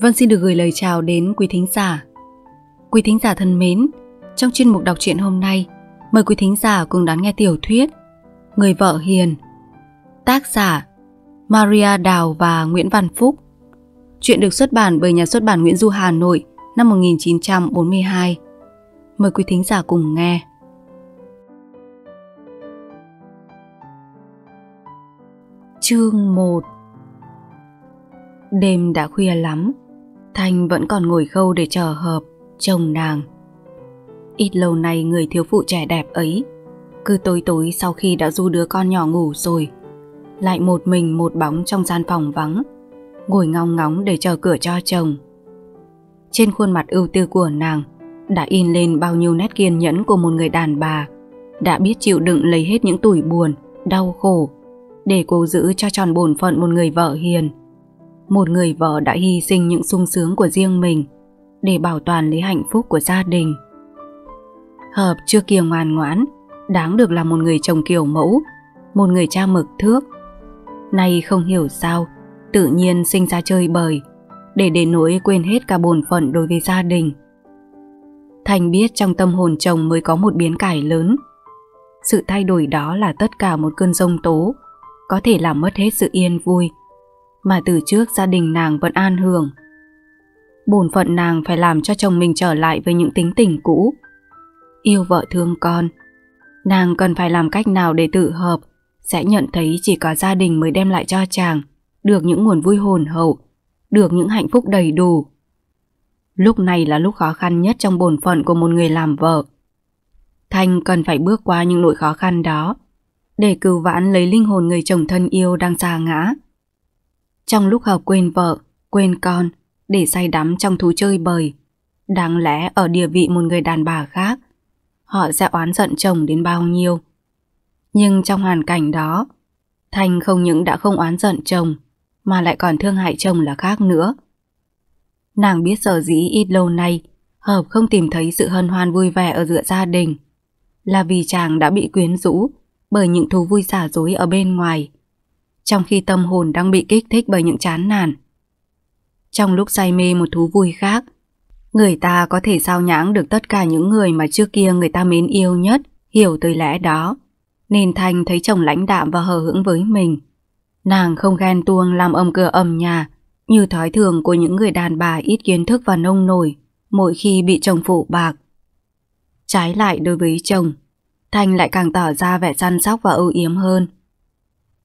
Vân xin được gửi lời chào đến quý thính giả. Quý thính giả thân mến, trong chuyên mục đọc truyện hôm nay, mời quý thính giả cùng đón nghe tiểu thuyết Người vợ hiền, tác giả Maria Đào và Nguyễn Văn Phúc. Chuyện được xuất bản bởi nhà xuất bản Nguyễn Du Hà Nội năm 1942. Mời quý thính giả cùng nghe. Chương 1 Đêm đã khuya lắm, Thanh vẫn còn ngồi khâu để chờ hợp, chồng nàng. Ít lâu nay người thiếu phụ trẻ đẹp ấy, cứ tối tối sau khi đã du đứa con nhỏ ngủ rồi, lại một mình một bóng trong gian phòng vắng, ngồi ngong ngóng để chờ cửa cho chồng. Trên khuôn mặt ưu tư của nàng đã in lên bao nhiêu nét kiên nhẫn của một người đàn bà, đã biết chịu đựng lấy hết những tuổi buồn, đau khổ, để cố giữ cho tròn bổn phận một người vợ hiền, một người vợ đã hy sinh những sung sướng của riêng mình để bảo toàn lấy hạnh phúc của gia đình. Hợp chưa kia ngoan ngoãn, đáng được là một người chồng kiểu mẫu, một người cha mực thước. Nay không hiểu sao, tự nhiên sinh ra chơi bời, để đến nỗi quên hết cả bổn phận đối với gia đình. Thành biết trong tâm hồn chồng mới có một biến cải lớn. Sự thay đổi đó là tất cả một cơn rông tố, có thể làm mất hết sự yên vui mà từ trước gia đình nàng vẫn an hưởng. Bổn phận nàng phải làm cho chồng mình trở lại với những tính tình cũ. Yêu vợ thương con, nàng cần phải làm cách nào để tự hợp, sẽ nhận thấy chỉ có gia đình mới đem lại cho chàng được những nguồn vui hồn hậu, được những hạnh phúc đầy đủ. Lúc này là lúc khó khăn nhất trong bổn phận của một người làm vợ. Thanh cần phải bước qua những nỗi khó khăn đó để cứu vãn lấy linh hồn người chồng thân yêu đang xa ngã. Trong lúc họ quên vợ, quên con, để say đắm trong thú chơi bời. Đáng lẽ ở địa vị một người đàn bà khác, họ sẽ oán giận chồng đến bao nhiêu. Nhưng trong hoàn cảnh đó, Thanh không những đã không oán giận chồng, mà lại còn thương hại chồng là khác nữa. Nàng biết sở dĩ ít lâu nay, Hợp không tìm thấy sự hân hoan vui vẻ ở giữa gia đình. Là vì chàng đã bị quyến rũ bởi những thú vui giả dối ở bên ngoài trong khi tâm hồn đang bị kích thích bởi những chán nản. Trong lúc say mê một thú vui khác, người ta có thể sao nhãng được tất cả những người mà trước kia người ta mến yêu nhất, hiểu tới lẽ đó. Nên Thanh thấy chồng lãnh đạm và hờ hững với mình. Nàng không ghen tuông làm ầm cửa ầm nhà, như thói thường của những người đàn bà ít kiến thức và nông nổi, mỗi khi bị chồng phụ bạc. Trái lại đối với chồng, Thanh lại càng tỏ ra vẻ săn sóc và ưu yếm hơn –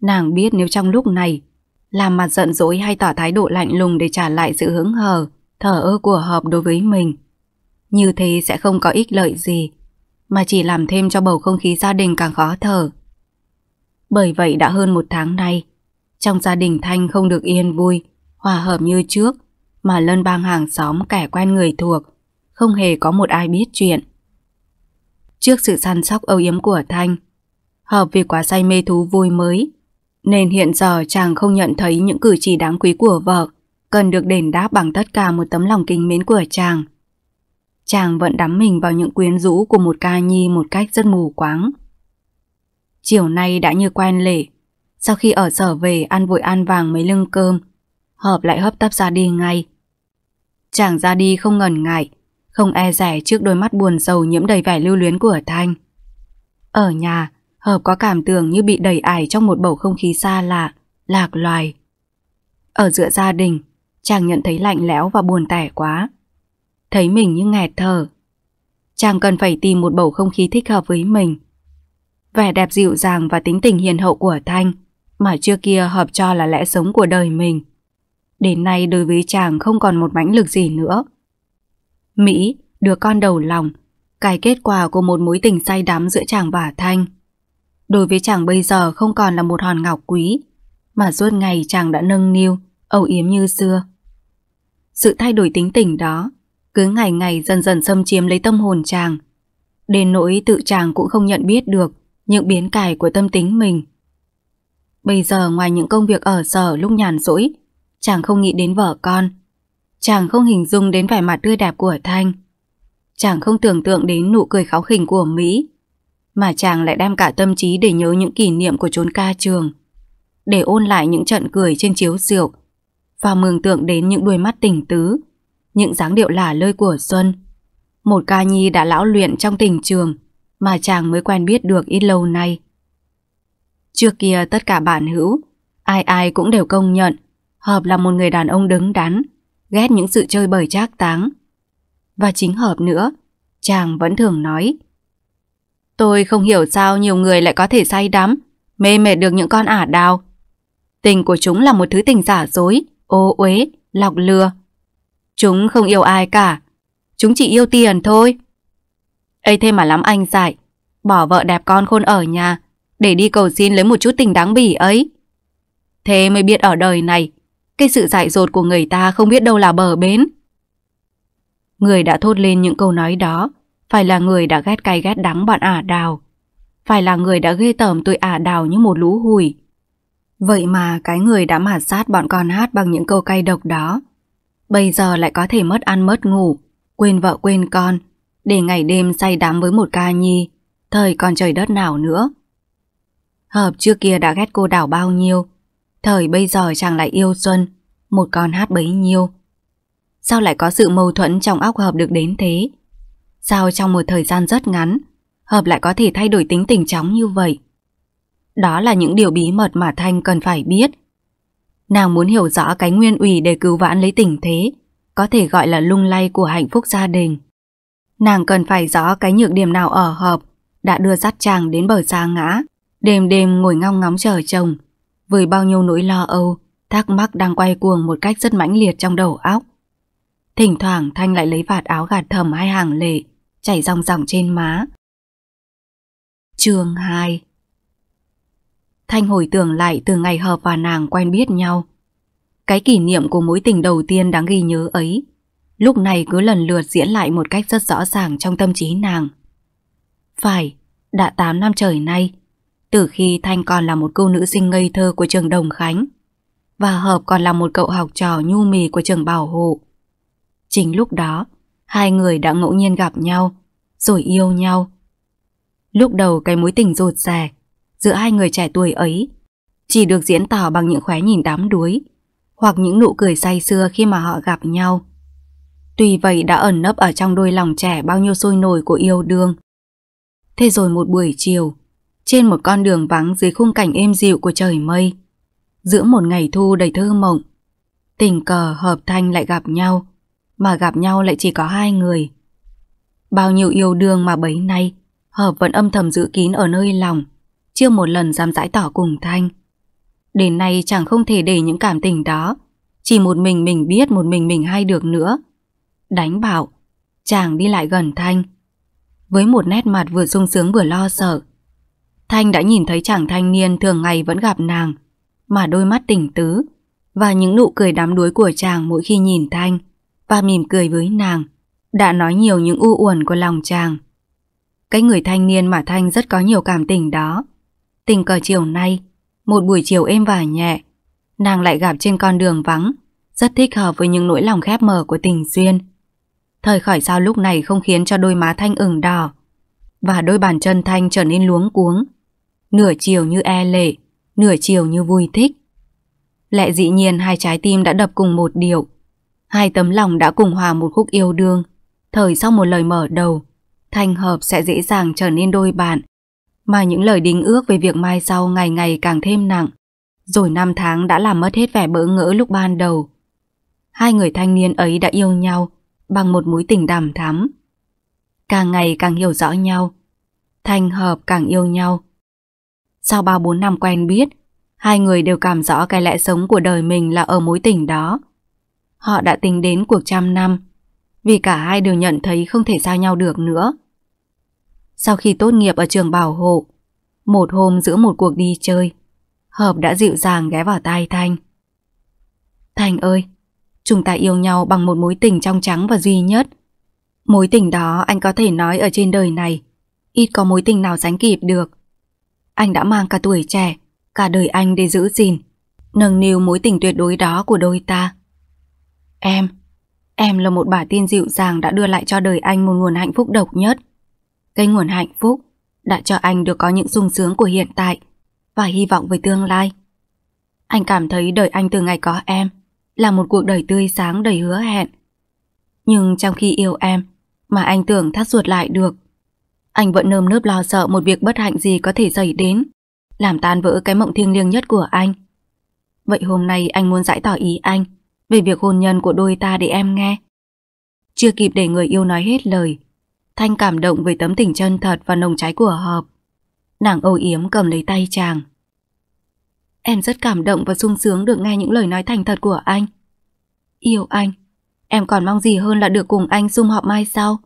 Nàng biết nếu trong lúc này làm mặt giận dỗi hay tỏ thái độ lạnh lùng để trả lại sự hứng hờ, thở ơ của hợp đối với mình. Như thế sẽ không có ích lợi gì, mà chỉ làm thêm cho bầu không khí gia đình càng khó thở. Bởi vậy đã hơn một tháng nay, trong gia đình Thanh không được yên vui, hòa hợp như trước, mà lân bang hàng xóm kẻ quen người thuộc, không hề có một ai biết chuyện. Trước sự săn sóc âu yếm của Thanh, Hợp vì quá say mê thú vui mới nên hiện giờ chàng không nhận thấy những cử chỉ đáng quý của vợ cần được đền đáp bằng tất cả một tấm lòng kính mến của chàng. Chàng vẫn đắm mình vào những quyến rũ của một ca nhi một cách rất mù quáng. Chiều nay đã như quen lệ, sau khi ở sở về ăn vội ăn vàng mấy lưng cơm, hợp lại hấp tấp ra đi ngay. Chàng ra đi không ngần ngại, không e rẻ trước đôi mắt buồn sầu nhiễm đầy vẻ lưu luyến của Thanh. Ở nhà, Hợp có cảm tưởng như bị đẩy ải trong một bầu không khí xa lạ, lạc loài. Ở giữa gia đình, chàng nhận thấy lạnh lẽo và buồn tẻ quá. Thấy mình như nghẹt thở. Chàng cần phải tìm một bầu không khí thích hợp với mình. Vẻ đẹp dịu dàng và tính tình hiền hậu của Thanh mà trước kia hợp cho là lẽ sống của đời mình. Đến nay đối với chàng không còn một mãnh lực gì nữa. Mỹ, đứa con đầu lòng, cái kết quả của một mối tình say đắm giữa chàng và Thanh – Đối với chàng bây giờ không còn là một hòn ngọc quý, mà suốt ngày chàng đã nâng niu, âu yếm như xưa. Sự thay đổi tính tình đó cứ ngày ngày dần dần xâm chiếm lấy tâm hồn chàng. Đến nỗi tự chàng cũng không nhận biết được những biến cải của tâm tính mình. Bây giờ ngoài những công việc ở sở lúc nhàn rỗi, chàng không nghĩ đến vợ con. Chàng không hình dung đến vẻ mặt tươi đẹp của Thanh. Chàng không tưởng tượng đến nụ cười kháo khỉnh của Mỹ mà chàng lại đem cả tâm trí để nhớ những kỷ niệm của chốn ca trường, để ôn lại những trận cười trên chiếu rượu và mường tượng đến những đôi mắt tình tứ, những dáng điệu lả lơi của Xuân. Một ca nhi đã lão luyện trong tình trường mà chàng mới quen biết được ít lâu nay. Trước kia tất cả bạn hữu, ai ai cũng đều công nhận Hợp là một người đàn ông đứng đắn, ghét những sự chơi bời trác táng. Và chính Hợp nữa, chàng vẫn thường nói Tôi không hiểu sao nhiều người lại có thể say đắm, mê mệt được những con ả đào. Tình của chúng là một thứ tình giả dối, ô uế, lọc lừa. Chúng không yêu ai cả, chúng chỉ yêu tiền thôi. ấy thế mà lắm anh dạy bỏ vợ đẹp con khôn ở nhà, để đi cầu xin lấy một chút tình đáng bỉ ấy. Thế mới biết ở đời này, cái sự dại dột của người ta không biết đâu là bờ bến. Người đã thốt lên những câu nói đó phải là người đã ghét cay ghét đắng bọn ả đào, phải là người đã ghê tởm tụi ả đào như một lũ hùi. Vậy mà cái người đã mà sát bọn con hát bằng những câu cay độc đó, bây giờ lại có thể mất ăn mất ngủ, quên vợ quên con, để ngày đêm say đắm với một ca nhi, thời còn trời đất nào nữa. Hợp trước kia đã ghét cô đảo bao nhiêu, thời bây giờ chàng lại yêu Xuân, một con hát bấy nhiêu. Sao lại có sự mâu thuẫn trong óc Hợp được đến thế? Sao trong một thời gian rất ngắn, Hợp lại có thể thay đổi tính tình chóng như vậy? Đó là những điều bí mật mà Thanh cần phải biết. Nàng muốn hiểu rõ cái nguyên ủy để cứu vãn lấy tình thế, có thể gọi là lung lay của hạnh phúc gia đình. Nàng cần phải rõ cái nhược điểm nào ở Hợp đã đưa dắt chàng đến bờ xa ngã, đêm đêm ngồi ngong ngóng chờ chồng, với bao nhiêu nỗi lo âu, thắc mắc đang quay cuồng một cách rất mãnh liệt trong đầu óc. Thỉnh thoảng Thanh lại lấy vạt áo gạt thầm hai hàng lệ, chảy ròng ròng trên má. Chương 2 Thanh hồi tưởng lại từ ngày Hợp và nàng quen biết nhau. Cái kỷ niệm của mối tình đầu tiên đáng ghi nhớ ấy, lúc này cứ lần lượt diễn lại một cách rất rõ ràng trong tâm trí nàng. Phải, đã 8 năm trời nay, từ khi Thanh còn là một cô nữ sinh ngây thơ của trường Đồng Khánh, và Hợp còn là một cậu học trò nhu mì của trường Bảo Hộ. Chính lúc đó, hai người đã ngẫu nhiên gặp nhau, rồi yêu nhau. Lúc đầu cái mối tình rụt rè giữa hai người trẻ tuổi ấy chỉ được diễn tỏ bằng những khóe nhìn đám đuối hoặc những nụ cười say sưa khi mà họ gặp nhau. Tuy vậy đã ẩn nấp ở trong đôi lòng trẻ bao nhiêu sôi nổi của yêu đương. Thế rồi một buổi chiều, trên một con đường vắng dưới khung cảnh êm dịu của trời mây, giữa một ngày thu đầy thơ mộng, tình cờ hợp thanh lại gặp nhau mà gặp nhau lại chỉ có hai người. Bao nhiêu yêu đương mà bấy nay, Hợp vẫn âm thầm giữ kín ở nơi lòng, chưa một lần dám giải tỏ cùng Thanh. Đến nay chẳng không thể để những cảm tình đó, chỉ một mình mình biết một mình mình hay được nữa. Đánh bảo, chàng đi lại gần Thanh. Với một nét mặt vừa sung sướng vừa lo sợ, Thanh đã nhìn thấy chàng thanh niên thường ngày vẫn gặp nàng, mà đôi mắt tỉnh tứ, và những nụ cười đám đuối của chàng mỗi khi nhìn Thanh và mỉm cười với nàng, đã nói nhiều những u uẩn của lòng chàng. Cái người thanh niên mà Thanh rất có nhiều cảm tình đó. Tình cờ chiều nay, một buổi chiều êm và nhẹ, nàng lại gặp trên con đường vắng, rất thích hợp với những nỗi lòng khép mở của tình duyên. Thời khỏi sao lúc này không khiến cho đôi má Thanh ửng đỏ và đôi bàn chân Thanh trở nên luống cuống, nửa chiều như e lệ, nửa chiều như vui thích. Lẽ dĩ nhiên hai trái tim đã đập cùng một điệu, Hai tấm lòng đã cùng hòa một khúc yêu đương. Thời sau một lời mở đầu, thành hợp sẽ dễ dàng trở nên đôi bạn. Mà những lời đính ước về việc mai sau ngày ngày càng thêm nặng. Rồi năm tháng đã làm mất hết vẻ bỡ ngỡ lúc ban đầu. Hai người thanh niên ấy đã yêu nhau bằng một mối tình đàm thắm. Càng ngày càng hiểu rõ nhau. thành hợp càng yêu nhau. Sau ba bốn năm quen biết, hai người đều cảm rõ cái lẽ sống của đời mình là ở mối tình đó họ đã tính đến cuộc trăm năm, vì cả hai đều nhận thấy không thể xa nhau được nữa. Sau khi tốt nghiệp ở trường bảo hộ, một hôm giữa một cuộc đi chơi, Hợp đã dịu dàng ghé vào tai Thanh. Thanh ơi, chúng ta yêu nhau bằng một mối tình trong trắng và duy nhất. Mối tình đó anh có thể nói ở trên đời này, ít có mối tình nào sánh kịp được. Anh đã mang cả tuổi trẻ, cả đời anh để giữ gìn, nâng niu mối tình tuyệt đối đó của đôi ta. Em, em là một bà tiên dịu dàng đã đưa lại cho đời anh một nguồn hạnh phúc độc nhất. Cái nguồn hạnh phúc đã cho anh được có những sung sướng của hiện tại và hy vọng về tương lai. Anh cảm thấy đời anh từ ngày có em là một cuộc đời tươi sáng đầy hứa hẹn. Nhưng trong khi yêu em mà anh tưởng thắt ruột lại được, anh vẫn nơm nớp lo sợ một việc bất hạnh gì có thể xảy đến, làm tan vỡ cái mộng thiêng liêng nhất của anh. Vậy hôm nay anh muốn giải tỏ ý anh về việc hôn nhân của đôi ta để em nghe. Chưa kịp để người yêu nói hết lời, Thanh cảm động về tấm tình chân thật và nồng cháy của Hợp. Nàng âu yếm cầm lấy tay chàng. Em rất cảm động và sung sướng được nghe những lời nói thành thật của anh. Yêu anh, em còn mong gì hơn là được cùng anh sum họp mai sau.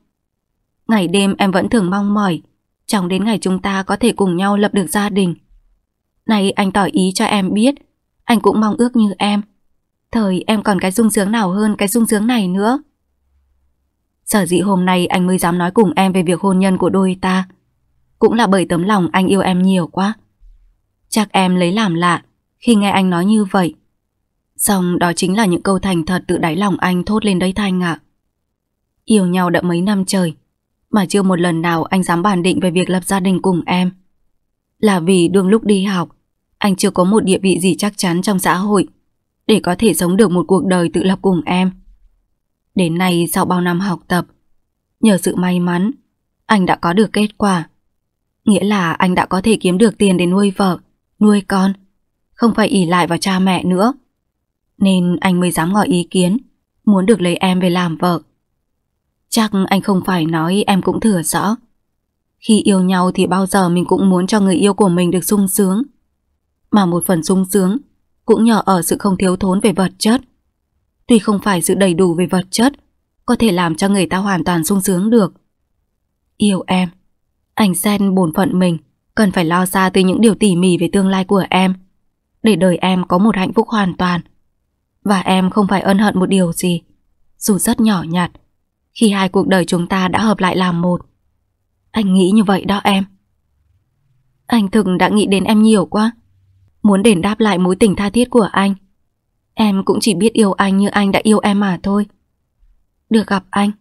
Ngày đêm em vẫn thường mong mỏi, chẳng đến ngày chúng ta có thể cùng nhau lập được gia đình. Này anh tỏ ý cho em biết, anh cũng mong ước như em, Thời em còn cái dung sướng nào hơn cái dung sướng này nữa. Sở dĩ hôm nay anh mới dám nói cùng em về việc hôn nhân của đôi ta. Cũng là bởi tấm lòng anh yêu em nhiều quá. Chắc em lấy làm lạ khi nghe anh nói như vậy. Xong đó chính là những câu thành thật tự đáy lòng anh thốt lên đấy Thanh ạ. À. Yêu nhau đã mấy năm trời, mà chưa một lần nào anh dám bàn định về việc lập gia đình cùng em. Là vì đương lúc đi học, anh chưa có một địa vị gì chắc chắn trong xã hội để có thể sống được một cuộc đời tự lập cùng em. Đến nay sau bao năm học tập, nhờ sự may mắn, anh đã có được kết quả. Nghĩa là anh đã có thể kiếm được tiền để nuôi vợ, nuôi con, không phải ỉ lại vào cha mẹ nữa. Nên anh mới dám ngỏ ý kiến, muốn được lấy em về làm vợ. Chắc anh không phải nói em cũng thừa rõ. Khi yêu nhau thì bao giờ mình cũng muốn cho người yêu của mình được sung sướng. Mà một phần sung sướng cũng nhờ ở sự không thiếu thốn về vật chất. Tuy không phải sự đầy đủ về vật chất, có thể làm cho người ta hoàn toàn sung sướng được. Yêu em, anh sen bổn phận mình, cần phải lo xa từ những điều tỉ mỉ về tương lai của em, để đời em có một hạnh phúc hoàn toàn. Và em không phải ân hận một điều gì, dù rất nhỏ nhặt, khi hai cuộc đời chúng ta đã hợp lại làm một. Anh nghĩ như vậy đó em. Anh thực đã nghĩ đến em nhiều quá, muốn đền đáp lại mối tình tha thiết của anh. Em cũng chỉ biết yêu anh như anh đã yêu em mà thôi. Được gặp anh,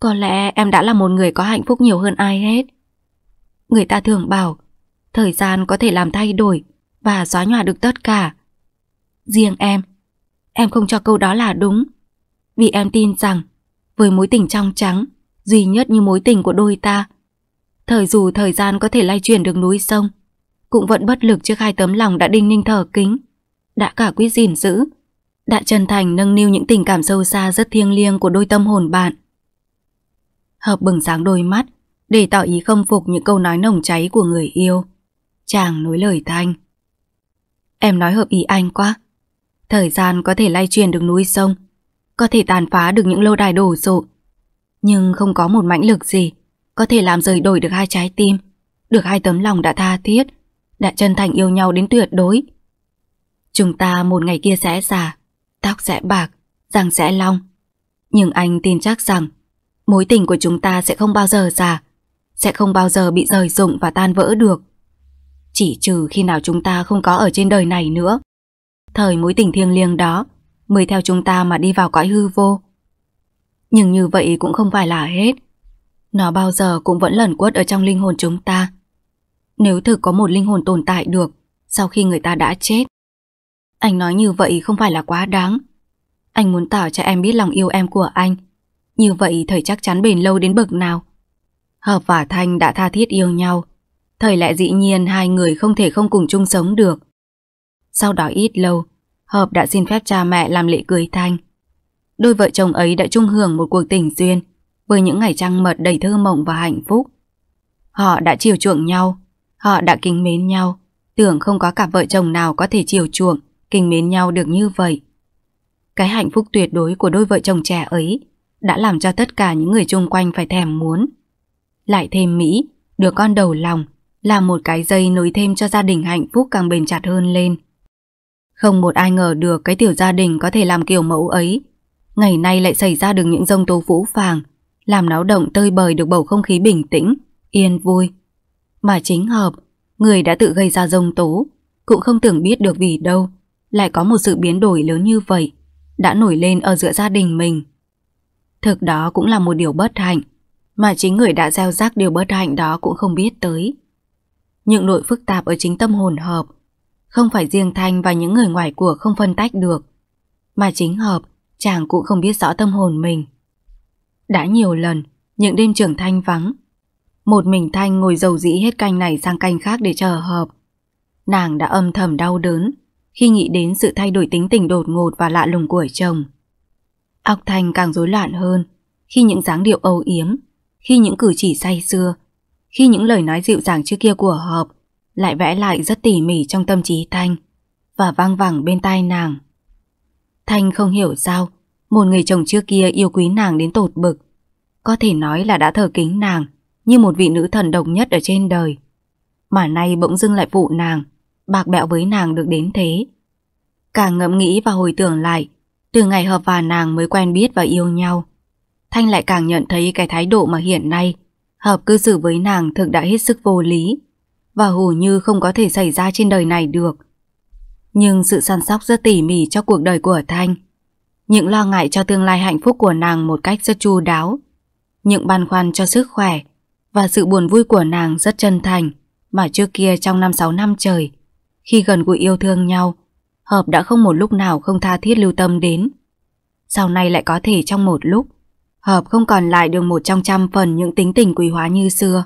có lẽ em đã là một người có hạnh phúc nhiều hơn ai hết. Người ta thường bảo, thời gian có thể làm thay đổi và xóa nhòa được tất cả. Riêng em, em không cho câu đó là đúng. Vì em tin rằng, với mối tình trong trắng, duy nhất như mối tình của đôi ta, thời dù thời gian có thể lay chuyển được núi sông, cũng vẫn bất lực trước hai tấm lòng đã đinh ninh thờ kính, đã cả quyết gìn giữ, đã chân thành nâng niu những tình cảm sâu xa rất thiêng liêng của đôi tâm hồn bạn. Hợp bừng sáng đôi mắt, để tỏ ý không phục những câu nói nồng cháy của người yêu. Chàng nối lời thanh. Em nói hợp ý anh quá. Thời gian có thể lay truyền được núi sông, có thể tàn phá được những lâu đài đổ sộ. Nhưng không có một mãnh lực gì có thể làm rời đổi được hai trái tim, được hai tấm lòng đã tha thiết, đã chân thành yêu nhau đến tuyệt đối. Chúng ta một ngày kia sẽ già, tóc sẽ bạc, răng sẽ long. Nhưng anh tin chắc rằng mối tình của chúng ta sẽ không bao giờ già, sẽ không bao giờ bị rời rụng và tan vỡ được. Chỉ trừ khi nào chúng ta không có ở trên đời này nữa. Thời mối tình thiêng liêng đó mới theo chúng ta mà đi vào cõi hư vô. Nhưng như vậy cũng không phải là hết. Nó bao giờ cũng vẫn lẩn quất ở trong linh hồn chúng ta. Nếu thực có một linh hồn tồn tại được sau khi người ta đã chết. Anh nói như vậy không phải là quá đáng. Anh muốn tỏ cho em biết lòng yêu em của anh. Như vậy thầy chắc chắn bền lâu đến bậc nào. Hợp và Thanh đã tha thiết yêu nhau. Thời lại dĩ nhiên hai người không thể không cùng chung sống được. Sau đó ít lâu, Hợp đã xin phép cha mẹ làm lễ cưới Thanh. Đôi vợ chồng ấy đã chung hưởng một cuộc tình duyên với những ngày trăng mật đầy thơ mộng và hạnh phúc. Họ đã chiều chuộng nhau, Họ đã kính mến nhau, tưởng không có cặp vợ chồng nào có thể chiều chuộng, kính mến nhau được như vậy. Cái hạnh phúc tuyệt đối của đôi vợ chồng trẻ ấy đã làm cho tất cả những người chung quanh phải thèm muốn. Lại thêm Mỹ, đứa con đầu lòng, là một cái dây nối thêm cho gia đình hạnh phúc càng bền chặt hơn lên. Không một ai ngờ được cái tiểu gia đình có thể làm kiểu mẫu ấy. Ngày nay lại xảy ra được những dông tố vũ phàng, làm náo động tơi bời được bầu không khí bình tĩnh, yên vui mà chính hợp, người đã tự gây ra rông tố, cũng không tưởng biết được vì đâu, lại có một sự biến đổi lớn như vậy, đã nổi lên ở giữa gia đình mình. Thực đó cũng là một điều bất hạnh, mà chính người đã gieo rắc điều bất hạnh đó cũng không biết tới. Những nội phức tạp ở chính tâm hồn hợp, không phải riêng Thanh và những người ngoài của không phân tách được, mà chính hợp, chàng cũng không biết rõ tâm hồn mình. Đã nhiều lần, những đêm trưởng Thanh vắng, một mình Thanh ngồi dầu dĩ hết canh này sang canh khác để chờ hợp. Nàng đã âm thầm đau đớn khi nghĩ đến sự thay đổi tính tình đột ngột và lạ lùng của chồng. Óc Thanh càng rối loạn hơn khi những dáng điệu âu yếm, khi những cử chỉ say xưa, khi những lời nói dịu dàng trước kia của hợp lại vẽ lại rất tỉ mỉ trong tâm trí Thanh và vang vẳng bên tai nàng. Thanh không hiểu sao một người chồng trước kia yêu quý nàng đến tột bực, có thể nói là đã thờ kính nàng như một vị nữ thần độc nhất ở trên đời. Mà nay bỗng dưng lại phụ nàng, bạc bẹo với nàng được đến thế. Càng ngẫm nghĩ và hồi tưởng lại, từ ngày hợp và nàng mới quen biết và yêu nhau. Thanh lại càng nhận thấy cái thái độ mà hiện nay Hợp cư xử với nàng thực đã hết sức vô lý Và hầu như không có thể xảy ra trên đời này được Nhưng sự săn sóc rất tỉ mỉ cho cuộc đời của Thanh Những lo ngại cho tương lai hạnh phúc của nàng một cách rất chu đáo Những băn khoăn cho sức khỏe và sự buồn vui của nàng rất chân thành mà trước kia trong 5-6 năm trời khi gần gũi yêu thương nhau Hợp đã không một lúc nào không tha thiết lưu tâm đến Sau này lại có thể trong một lúc Hợp không còn lại được một trong trăm phần những tính tình quý hóa như xưa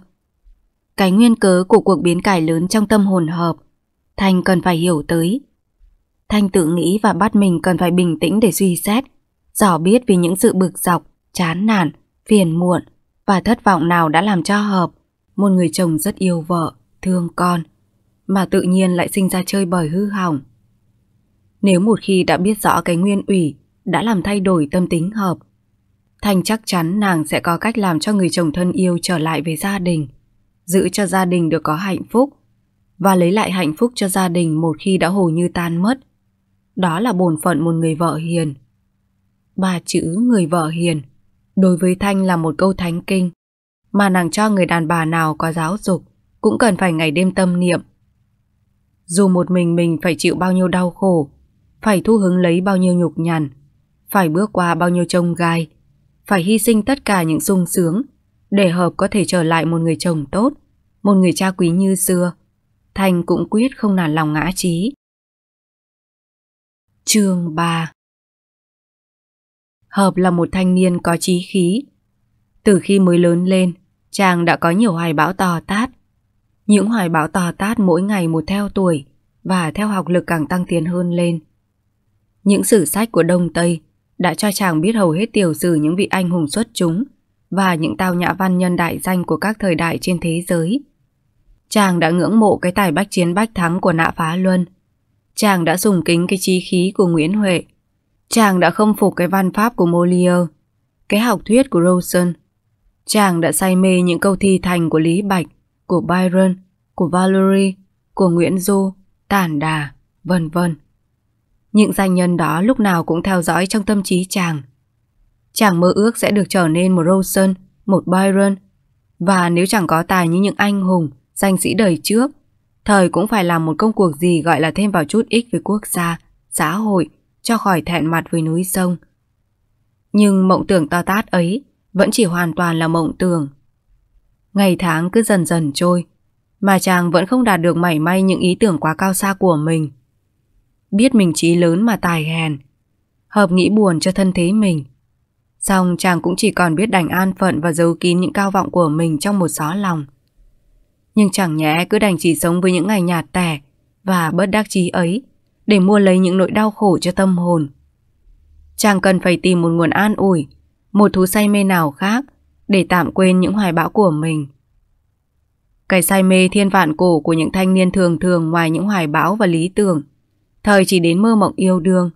Cái nguyên cớ của cuộc biến cải lớn trong tâm hồn Hợp Thanh cần phải hiểu tới Thanh tự nghĩ và bắt mình cần phải bình tĩnh để suy xét Rõ biết vì những sự bực dọc, chán nản, phiền muộn và thất vọng nào đã làm cho Hợp, một người chồng rất yêu vợ, thương con, mà tự nhiên lại sinh ra chơi bời hư hỏng. Nếu một khi đã biết rõ cái nguyên ủy đã làm thay đổi tâm tính Hợp, Thanh chắc chắn nàng sẽ có cách làm cho người chồng thân yêu trở lại với gia đình, giữ cho gia đình được có hạnh phúc và lấy lại hạnh phúc cho gia đình một khi đã hồ như tan mất. Đó là bổn phận một người vợ hiền. Ba chữ người vợ hiền đối với Thanh là một câu thánh kinh, mà nàng cho người đàn bà nào có giáo dục cũng cần phải ngày đêm tâm niệm. Dù một mình mình phải chịu bao nhiêu đau khổ, phải thu hứng lấy bao nhiêu nhục nhằn, phải bước qua bao nhiêu trông gai, phải hy sinh tất cả những sung sướng để Hợp có thể trở lại một người chồng tốt, một người cha quý như xưa. Thành cũng quyết không nản lòng ngã trí. Chương 3 Hợp là một thanh niên có trí khí. Từ khi mới lớn lên, chàng đã có nhiều hoài bão to tát. Những hoài bão to tát mỗi ngày một theo tuổi và theo học lực càng tăng tiến hơn lên. Những sử sách của Đông Tây đã cho chàng biết hầu hết tiểu sử những vị anh hùng xuất chúng và những tao nhã văn nhân đại danh của các thời đại trên thế giới. Chàng đã ngưỡng mộ cái tài bách chiến bách thắng của nạ phá luân. Chàng đã sùng kính cái trí khí của Nguyễn Huệ Chàng đã không phục cái văn pháp của Molière, cái học thuyết của Rawson. Chàng đã say mê những câu thi thành của Lý Bạch, của Byron, của Valery, của Nguyễn Du, Tản Đà, vân vân. Những danh nhân đó lúc nào cũng theo dõi trong tâm trí chàng. Chàng mơ ước sẽ được trở nên một Rawson, một Byron. Và nếu chẳng có tài như những anh hùng, danh sĩ đời trước, thời cũng phải làm một công cuộc gì gọi là thêm vào chút ích với quốc gia, xã hội, cho khỏi thẹn mặt với núi sông. Nhưng mộng tưởng to tát ấy vẫn chỉ hoàn toàn là mộng tưởng. Ngày tháng cứ dần dần trôi, mà chàng vẫn không đạt được mảy may những ý tưởng quá cao xa của mình. Biết mình trí lớn mà tài hèn, hợp nghĩ buồn cho thân thế mình. Xong chàng cũng chỉ còn biết đành an phận và giấu kín những cao vọng của mình trong một xó lòng. Nhưng chẳng nhẽ cứ đành chỉ sống với những ngày nhạt tẻ và bất đắc chí ấy để mua lấy những nỗi đau khổ cho tâm hồn. Chàng cần phải tìm một nguồn an ủi, một thú say mê nào khác để tạm quên những hoài bão của mình. Cái say mê thiên vạn cổ của những thanh niên thường thường ngoài những hoài bão và lý tưởng, thời chỉ đến mơ mộng yêu đương.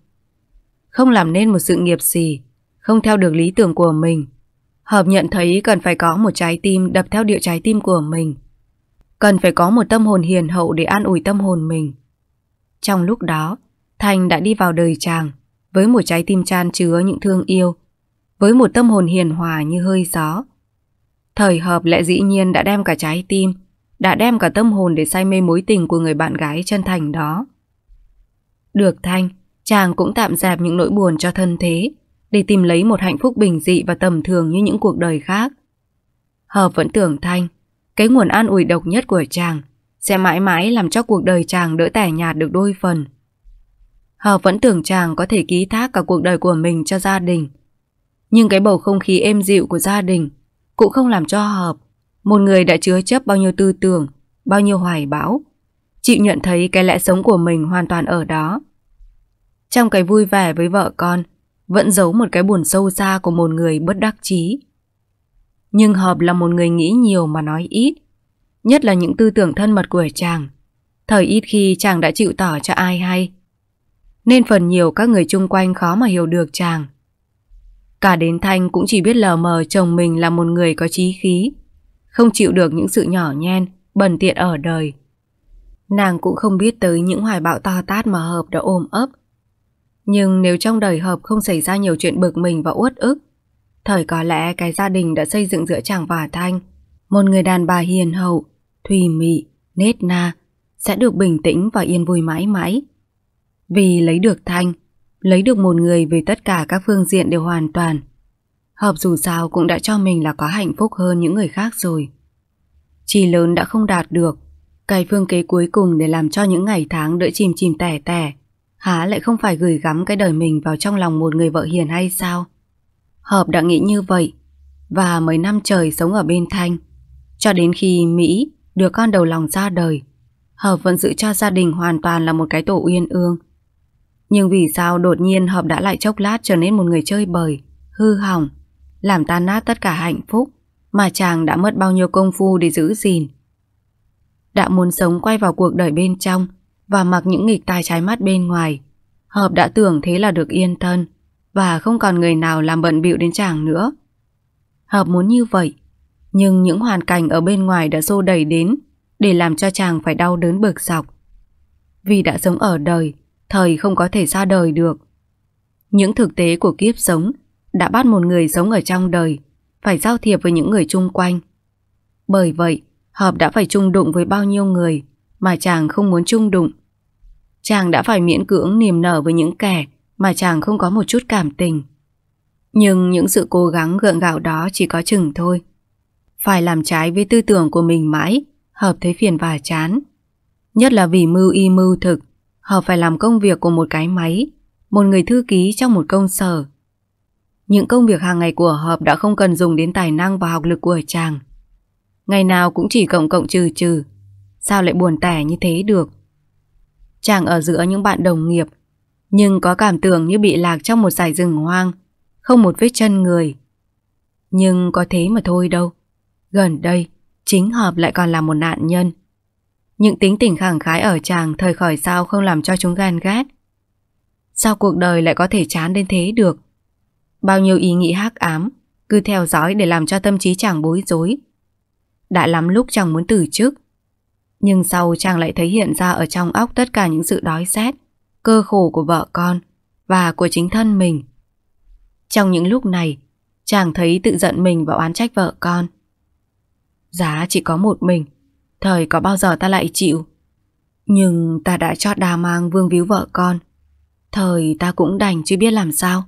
Không làm nên một sự nghiệp gì, không theo được lý tưởng của mình. Hợp nhận thấy cần phải có một trái tim đập theo điệu trái tim của mình. Cần phải có một tâm hồn hiền hậu để an ủi tâm hồn mình. Trong lúc đó, Thành đã đi vào đời chàng với một trái tim chan chứa những thương yêu, với một tâm hồn hiền hòa như hơi gió. Thời hợp lẽ dĩ nhiên đã đem cả trái tim, đã đem cả tâm hồn để say mê mối tình của người bạn gái chân thành đó. Được Thanh, chàng cũng tạm dẹp những nỗi buồn cho thân thế, để tìm lấy một hạnh phúc bình dị và tầm thường như những cuộc đời khác. Hợp vẫn tưởng Thanh, cái nguồn an ủi độc nhất của chàng sẽ mãi mãi làm cho cuộc đời chàng đỡ tẻ nhạt được đôi phần. Họ vẫn tưởng chàng có thể ký thác cả cuộc đời của mình cho gia đình. Nhưng cái bầu không khí êm dịu của gia đình cũng không làm cho hợp. Một người đã chứa chấp bao nhiêu tư tưởng, bao nhiêu hoài bão. chịu nhận thấy cái lẽ sống của mình hoàn toàn ở đó. Trong cái vui vẻ với vợ con, vẫn giấu một cái buồn sâu xa của một người bất đắc chí. Nhưng Hợp là một người nghĩ nhiều mà nói ít nhất là những tư tưởng thân mật của chàng. Thời ít khi chàng đã chịu tỏ cho ai hay, nên phần nhiều các người chung quanh khó mà hiểu được chàng. Cả đến Thanh cũng chỉ biết lờ mờ chồng mình là một người có trí khí, không chịu được những sự nhỏ nhen, bần tiện ở đời. Nàng cũng không biết tới những hoài bão to tát mà Hợp đã ôm ấp. Nhưng nếu trong đời Hợp không xảy ra nhiều chuyện bực mình và uất ức, thời có lẽ cái gia đình đã xây dựng giữa chàng và Thanh, một người đàn bà hiền hậu, thùy mị, nết na sẽ được bình tĩnh và yên vui mãi mãi. Vì lấy được Thanh, lấy được một người về tất cả các phương diện đều hoàn toàn. Hợp dù sao cũng đã cho mình là có hạnh phúc hơn những người khác rồi. Chỉ lớn đã không đạt được, cái phương kế cuối cùng để làm cho những ngày tháng đỡ chìm chìm tẻ tẻ, há lại không phải gửi gắm cái đời mình vào trong lòng một người vợ hiền hay sao? Hợp đã nghĩ như vậy, và mấy năm trời sống ở bên Thanh, cho đến khi Mỹ Đứa con đầu lòng ra đời Hợp vẫn giữ cho gia đình hoàn toàn là một cái tổ uyên ương Nhưng vì sao đột nhiên Hợp đã lại chốc lát trở nên một người chơi bời Hư hỏng Làm tan nát tất cả hạnh phúc Mà chàng đã mất bao nhiêu công phu để giữ gìn Đã muốn sống quay vào cuộc đời bên trong Và mặc những nghịch tai trái mắt bên ngoài Hợp đã tưởng thế là được yên thân Và không còn người nào làm bận bịu đến chàng nữa Hợp muốn như vậy nhưng những hoàn cảnh ở bên ngoài đã xô đẩy đến để làm cho chàng phải đau đớn bực dọc. Vì đã sống ở đời, thời không có thể ra đời được. Những thực tế của kiếp sống đã bắt một người sống ở trong đời phải giao thiệp với những người chung quanh. Bởi vậy, Hợp đã phải chung đụng với bao nhiêu người mà chàng không muốn chung đụng. Chàng đã phải miễn cưỡng niềm nở với những kẻ mà chàng không có một chút cảm tình. Nhưng những sự cố gắng gượng gạo đó chỉ có chừng thôi phải làm trái với tư tưởng của mình mãi, Hợp thấy phiền và chán. Nhất là vì mưu y mưu thực, Hợp phải làm công việc của một cái máy, một người thư ký trong một công sở. Những công việc hàng ngày của Hợp đã không cần dùng đến tài năng và học lực của chàng. Ngày nào cũng chỉ cộng cộng trừ trừ. Sao lại buồn tẻ như thế được? Chàng ở giữa những bạn đồng nghiệp, nhưng có cảm tưởng như bị lạc trong một dải rừng hoang, không một vết chân người. Nhưng có thế mà thôi đâu. Gần đây, chính Hợp lại còn là một nạn nhân. Những tính tình khẳng khái ở chàng thời khởi sao không làm cho chúng gan ghét. Sao cuộc đời lại có thể chán đến thế được? Bao nhiêu ý nghĩ hắc ám, cứ theo dõi để làm cho tâm trí chàng bối rối. Đã lắm lúc chàng muốn từ chức. Nhưng sau chàng lại thấy hiện ra ở trong óc tất cả những sự đói xét, cơ khổ của vợ con và của chính thân mình. Trong những lúc này, chàng thấy tự giận mình và oán trách vợ con. Giá chỉ có một mình Thời có bao giờ ta lại chịu Nhưng ta đã cho đà mang vương víu vợ con Thời ta cũng đành chứ biết làm sao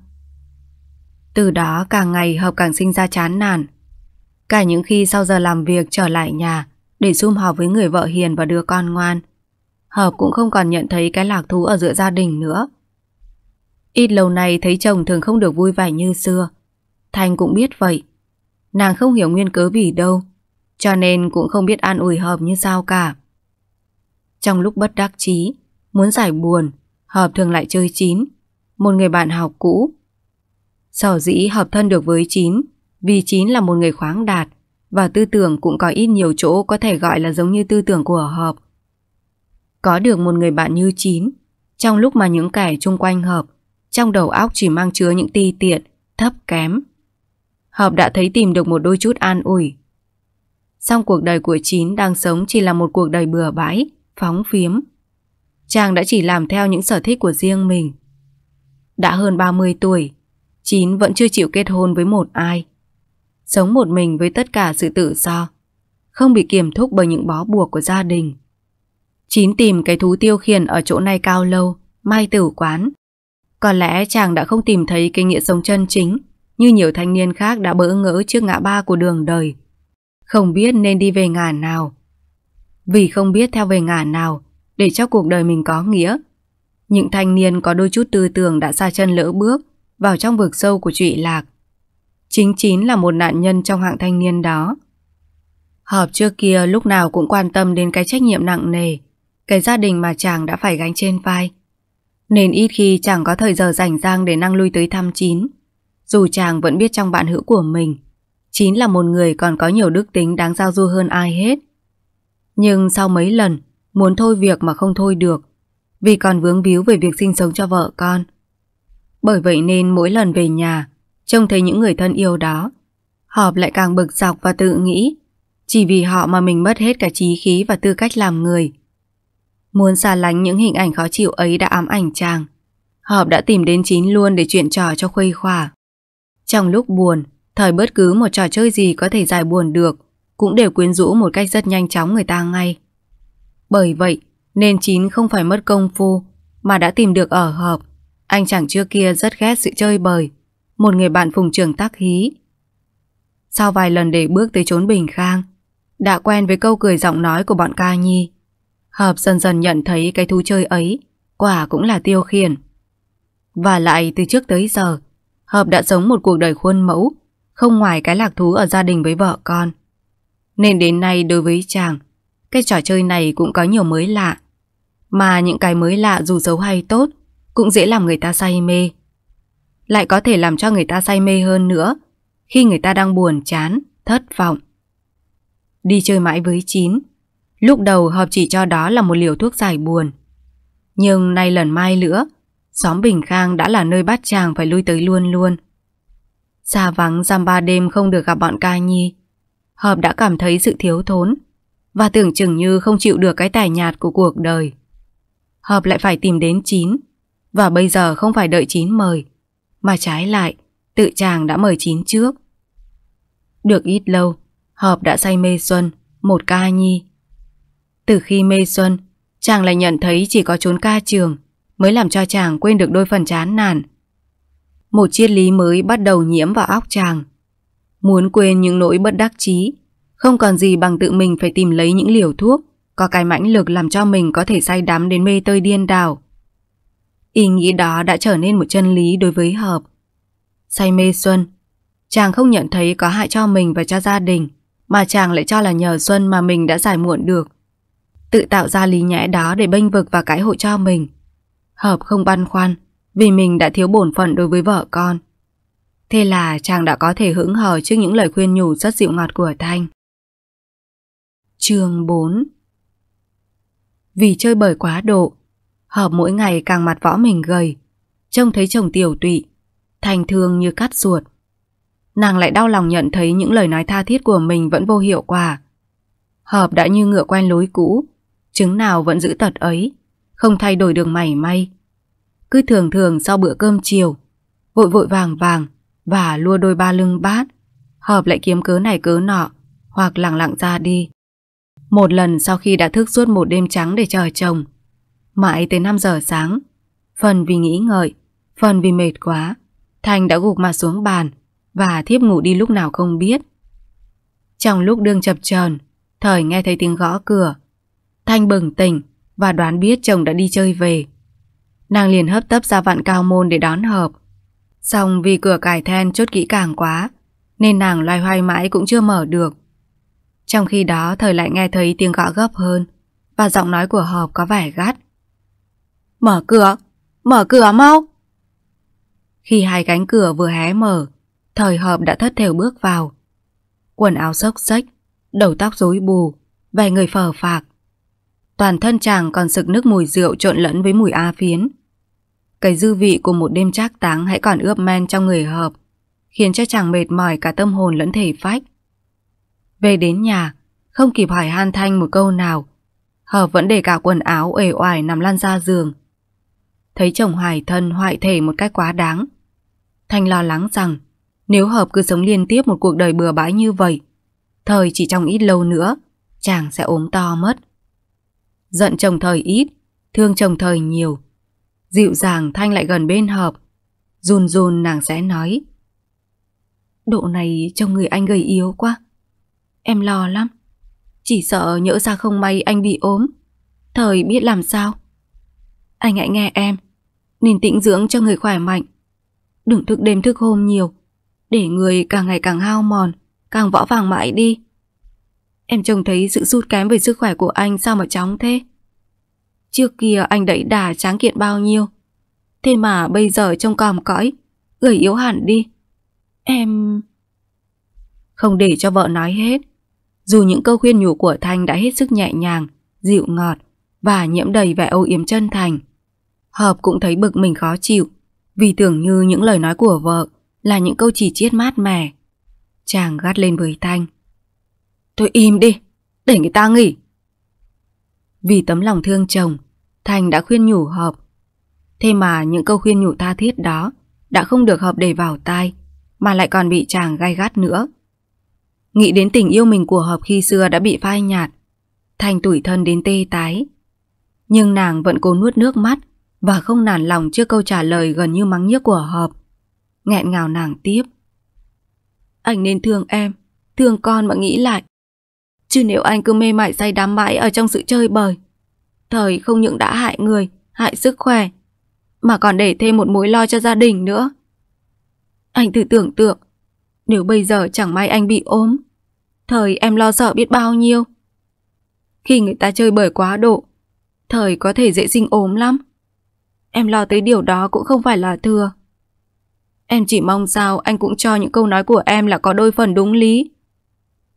Từ đó càng ngày Hợp càng sinh ra chán nản Cả những khi sau giờ làm việc trở lại nhà Để sum họp với người vợ hiền và đứa con ngoan Hợp cũng không còn nhận thấy cái lạc thú ở giữa gia đình nữa Ít lâu nay thấy chồng thường không được vui vẻ như xưa Thành cũng biết vậy Nàng không hiểu nguyên cớ vì đâu cho nên cũng không biết an ủi Hợp như sao cả Trong lúc bất đắc chí Muốn giải buồn Hợp thường lại chơi Chín Một người bạn học cũ Sở dĩ Hợp thân được với Chín Vì Chín là một người khoáng đạt Và tư tưởng cũng có ít nhiều chỗ Có thể gọi là giống như tư tưởng của Hợp Có được một người bạn như Chín Trong lúc mà những kẻ chung quanh Hợp Trong đầu óc chỉ mang chứa những ti tiện Thấp kém Hợp đã thấy tìm được một đôi chút an ủi Xong cuộc đời của Chín đang sống chỉ là một cuộc đời bừa bãi, phóng phiếm. Chàng đã chỉ làm theo những sở thích của riêng mình. Đã hơn 30 tuổi, Chín vẫn chưa chịu kết hôn với một ai. Sống một mình với tất cả sự tự do, không bị kiềm thúc bởi những bó buộc của gia đình. Chín tìm cái thú tiêu khiển ở chỗ này cao lâu, mai tử quán. Có lẽ chàng đã không tìm thấy cái nghĩa sống chân chính, như nhiều thanh niên khác đã bỡ ngỡ trước ngã ba của đường đời, không biết nên đi về ngả nào Vì không biết theo về ngả nào Để cho cuộc đời mình có nghĩa Những thanh niên có đôi chút tư tưởng Đã xa chân lỡ bước Vào trong vực sâu của trụy lạc Chính chín là một nạn nhân trong hạng thanh niên đó Họp trước kia lúc nào cũng quan tâm đến cái trách nhiệm nặng nề Cái gia đình mà chàng đã phải gánh trên vai Nên ít khi chàng có thời giờ rảnh rang để năng lui tới thăm chín Dù chàng vẫn biết trong bạn hữu của mình Chín là một người còn có nhiều đức tính đáng giao du hơn ai hết. Nhưng sau mấy lần, muốn thôi việc mà không thôi được, vì còn vướng víu về việc sinh sống cho vợ con. Bởi vậy nên mỗi lần về nhà, trông thấy những người thân yêu đó, Họp lại càng bực dọc và tự nghĩ, chỉ vì họ mà mình mất hết cả trí khí và tư cách làm người. Muốn xa lánh những hình ảnh khó chịu ấy đã ám ảnh chàng. Họp đã tìm đến Chín luôn để chuyện trò cho khuây khỏa. Trong lúc buồn, Thời bất cứ một trò chơi gì có thể giải buồn được cũng đều quyến rũ một cách rất nhanh chóng người ta ngay. Bởi vậy, nên chín không phải mất công phu mà đã tìm được ở hợp. Anh chàng trước kia rất ghét sự chơi bời. Một người bạn phùng trường tác hí. Sau vài lần để bước tới chốn bình khang, đã quen với câu cười giọng nói của bọn ca nhi. Hợp dần dần nhận thấy cái thú chơi ấy quả cũng là tiêu khiển. Và lại từ trước tới giờ, Hợp đã sống một cuộc đời khuôn mẫu không ngoài cái lạc thú ở gia đình với vợ con. Nên đến nay đối với chàng, cái trò chơi này cũng có nhiều mới lạ. Mà những cái mới lạ dù xấu hay tốt, cũng dễ làm người ta say mê. Lại có thể làm cho người ta say mê hơn nữa, khi người ta đang buồn, chán, thất vọng. Đi chơi mãi với chín, lúc đầu họp chỉ cho đó là một liều thuốc giải buồn. Nhưng nay lần mai nữa, xóm Bình Khang đã là nơi bắt chàng phải lui tới luôn luôn. Xa vắng giam ba đêm không được gặp bọn ca nhi Hợp đã cảm thấy sự thiếu thốn Và tưởng chừng như không chịu được cái tài nhạt của cuộc đời Hợp lại phải tìm đến Chín Và bây giờ không phải đợi Chín mời Mà trái lại Tự chàng đã mời Chín trước Được ít lâu Hợp đã say mê xuân Một ca nhi Từ khi mê xuân Chàng lại nhận thấy chỉ có trốn ca trường Mới làm cho chàng quên được đôi phần chán nản một triết lý mới bắt đầu nhiễm vào óc chàng. Muốn quên những nỗi bất đắc chí, không còn gì bằng tự mình phải tìm lấy những liều thuốc, có cái mãnh lực làm cho mình có thể say đắm đến mê tơi điên đảo. Ý nghĩ đó đã trở nên một chân lý đối với Hợp. Say mê Xuân, chàng không nhận thấy có hại cho mình và cho gia đình, mà chàng lại cho là nhờ Xuân mà mình đã giải muộn được. Tự tạo ra lý nhẽ đó để bênh vực và cãi hộ cho mình. Hợp không băn khoăn, vì mình đã thiếu bổn phận đối với vợ con. Thế là chàng đã có thể hững hờ trước những lời khuyên nhủ rất dịu ngọt của Thanh. chương 4 Vì chơi bời quá độ, Hợp mỗi ngày càng mặt võ mình gầy, trông thấy chồng tiểu tụy, thành thương như cắt ruột. Nàng lại đau lòng nhận thấy những lời nói tha thiết của mình vẫn vô hiệu quả. Hợp đã như ngựa quen lối cũ, chứng nào vẫn giữ tật ấy, không thay đổi đường mảy may cứ thường thường sau bữa cơm chiều, vội vội vàng vàng và lua đôi ba lưng bát, hợp lại kiếm cớ này cớ nọ, hoặc lặng lặng ra đi. Một lần sau khi đã thức suốt một đêm trắng để chờ chồng, mãi tới 5 giờ sáng, phần vì nghĩ ngợi, phần vì mệt quá, Thành đã gục mặt xuống bàn và thiếp ngủ đi lúc nào không biết. Trong lúc đương chập chờn, thời nghe thấy tiếng gõ cửa. Thanh bừng tỉnh và đoán biết chồng đã đi chơi về. Nàng liền hấp tấp ra vạn cao môn để đón hợp Xong vì cửa cải then chốt kỹ càng quá Nên nàng loay hoay mãi cũng chưa mở được Trong khi đó thời lại nghe thấy tiếng gõ gấp hơn Và giọng nói của hợp có vẻ gắt Mở cửa, mở cửa mau Khi hai cánh cửa vừa hé mở Thời hợp đã thất thểu bước vào Quần áo xốc xách Đầu tóc rối bù Vẻ người phờ phạc Toàn thân chàng còn sực nước mùi rượu trộn lẫn với mùi a phiến. Cái dư vị của một đêm trác táng hãy còn ướp men trong người hợp, khiến cho chàng mệt mỏi cả tâm hồn lẫn thể phách. Về đến nhà, không kịp hỏi Han Thanh một câu nào, Hợp vẫn để cả quần áo ề oải nằm lăn ra giường. Thấy chồng hoài thân hoại thể một cách quá đáng. Thanh lo lắng rằng nếu Hợp cứ sống liên tiếp một cuộc đời bừa bãi như vậy, thời chỉ trong ít lâu nữa, chàng sẽ ốm to mất. Giận chồng thời ít, thương chồng thời nhiều. Dịu dàng Thanh lại gần bên Hợp. Run run nàng sẽ nói. Độ này trông người anh gầy yếu quá. Em lo lắm. Chỉ sợ nhỡ ra không may anh bị ốm. Thời biết làm sao. Anh hãy nghe em. Nên tĩnh dưỡng cho người khỏe mạnh. Đừng thức đêm thức hôm nhiều. Để người càng ngày càng hao mòn, càng võ vàng mãi đi. Em trông thấy sự sút kém về sức khỏe của anh sao mà chóng thế? Trước kia anh đẩy đà tráng kiện bao nhiêu? Thế mà bây giờ trông còm cõi, gầy yếu hẳn đi. Em... Không để cho vợ nói hết. Dù những câu khuyên nhủ của Thanh đã hết sức nhẹ nhàng, dịu ngọt và nhiễm đầy vẻ âu yếm chân thành. Hợp cũng thấy bực mình khó chịu vì tưởng như những lời nói của vợ là những câu chỉ chiết mát mẻ. Chàng gắt lên với Thanh. Thôi im đi, để người ta nghỉ. Vì tấm lòng thương chồng, Thành đã khuyên nhủ Hợp. Thế mà những câu khuyên nhủ tha thiết đó đã không được Hợp để vào tai, mà lại còn bị chàng gai gắt nữa. Nghĩ đến tình yêu mình của Hợp khi xưa đã bị phai nhạt, Thành tủi thân đến tê tái. Nhưng nàng vẫn cố nuốt nước mắt và không nản lòng trước câu trả lời gần như mắng nhiếc của Hợp. Nghẹn ngào nàng tiếp. Anh nên thương em, thương con mà nghĩ lại. Chứ nếu anh cứ mê mải say đắm mãi ở trong sự chơi bời, thời không những đã hại người, hại sức khỏe, mà còn để thêm một mối lo cho gia đình nữa. Anh thử tưởng tượng, nếu bây giờ chẳng may anh bị ốm, thời em lo sợ biết bao nhiêu. Khi người ta chơi bời quá độ, thời có thể dễ sinh ốm lắm. Em lo tới điều đó cũng không phải là thừa. Em chỉ mong sao anh cũng cho những câu nói của em là có đôi phần đúng lý.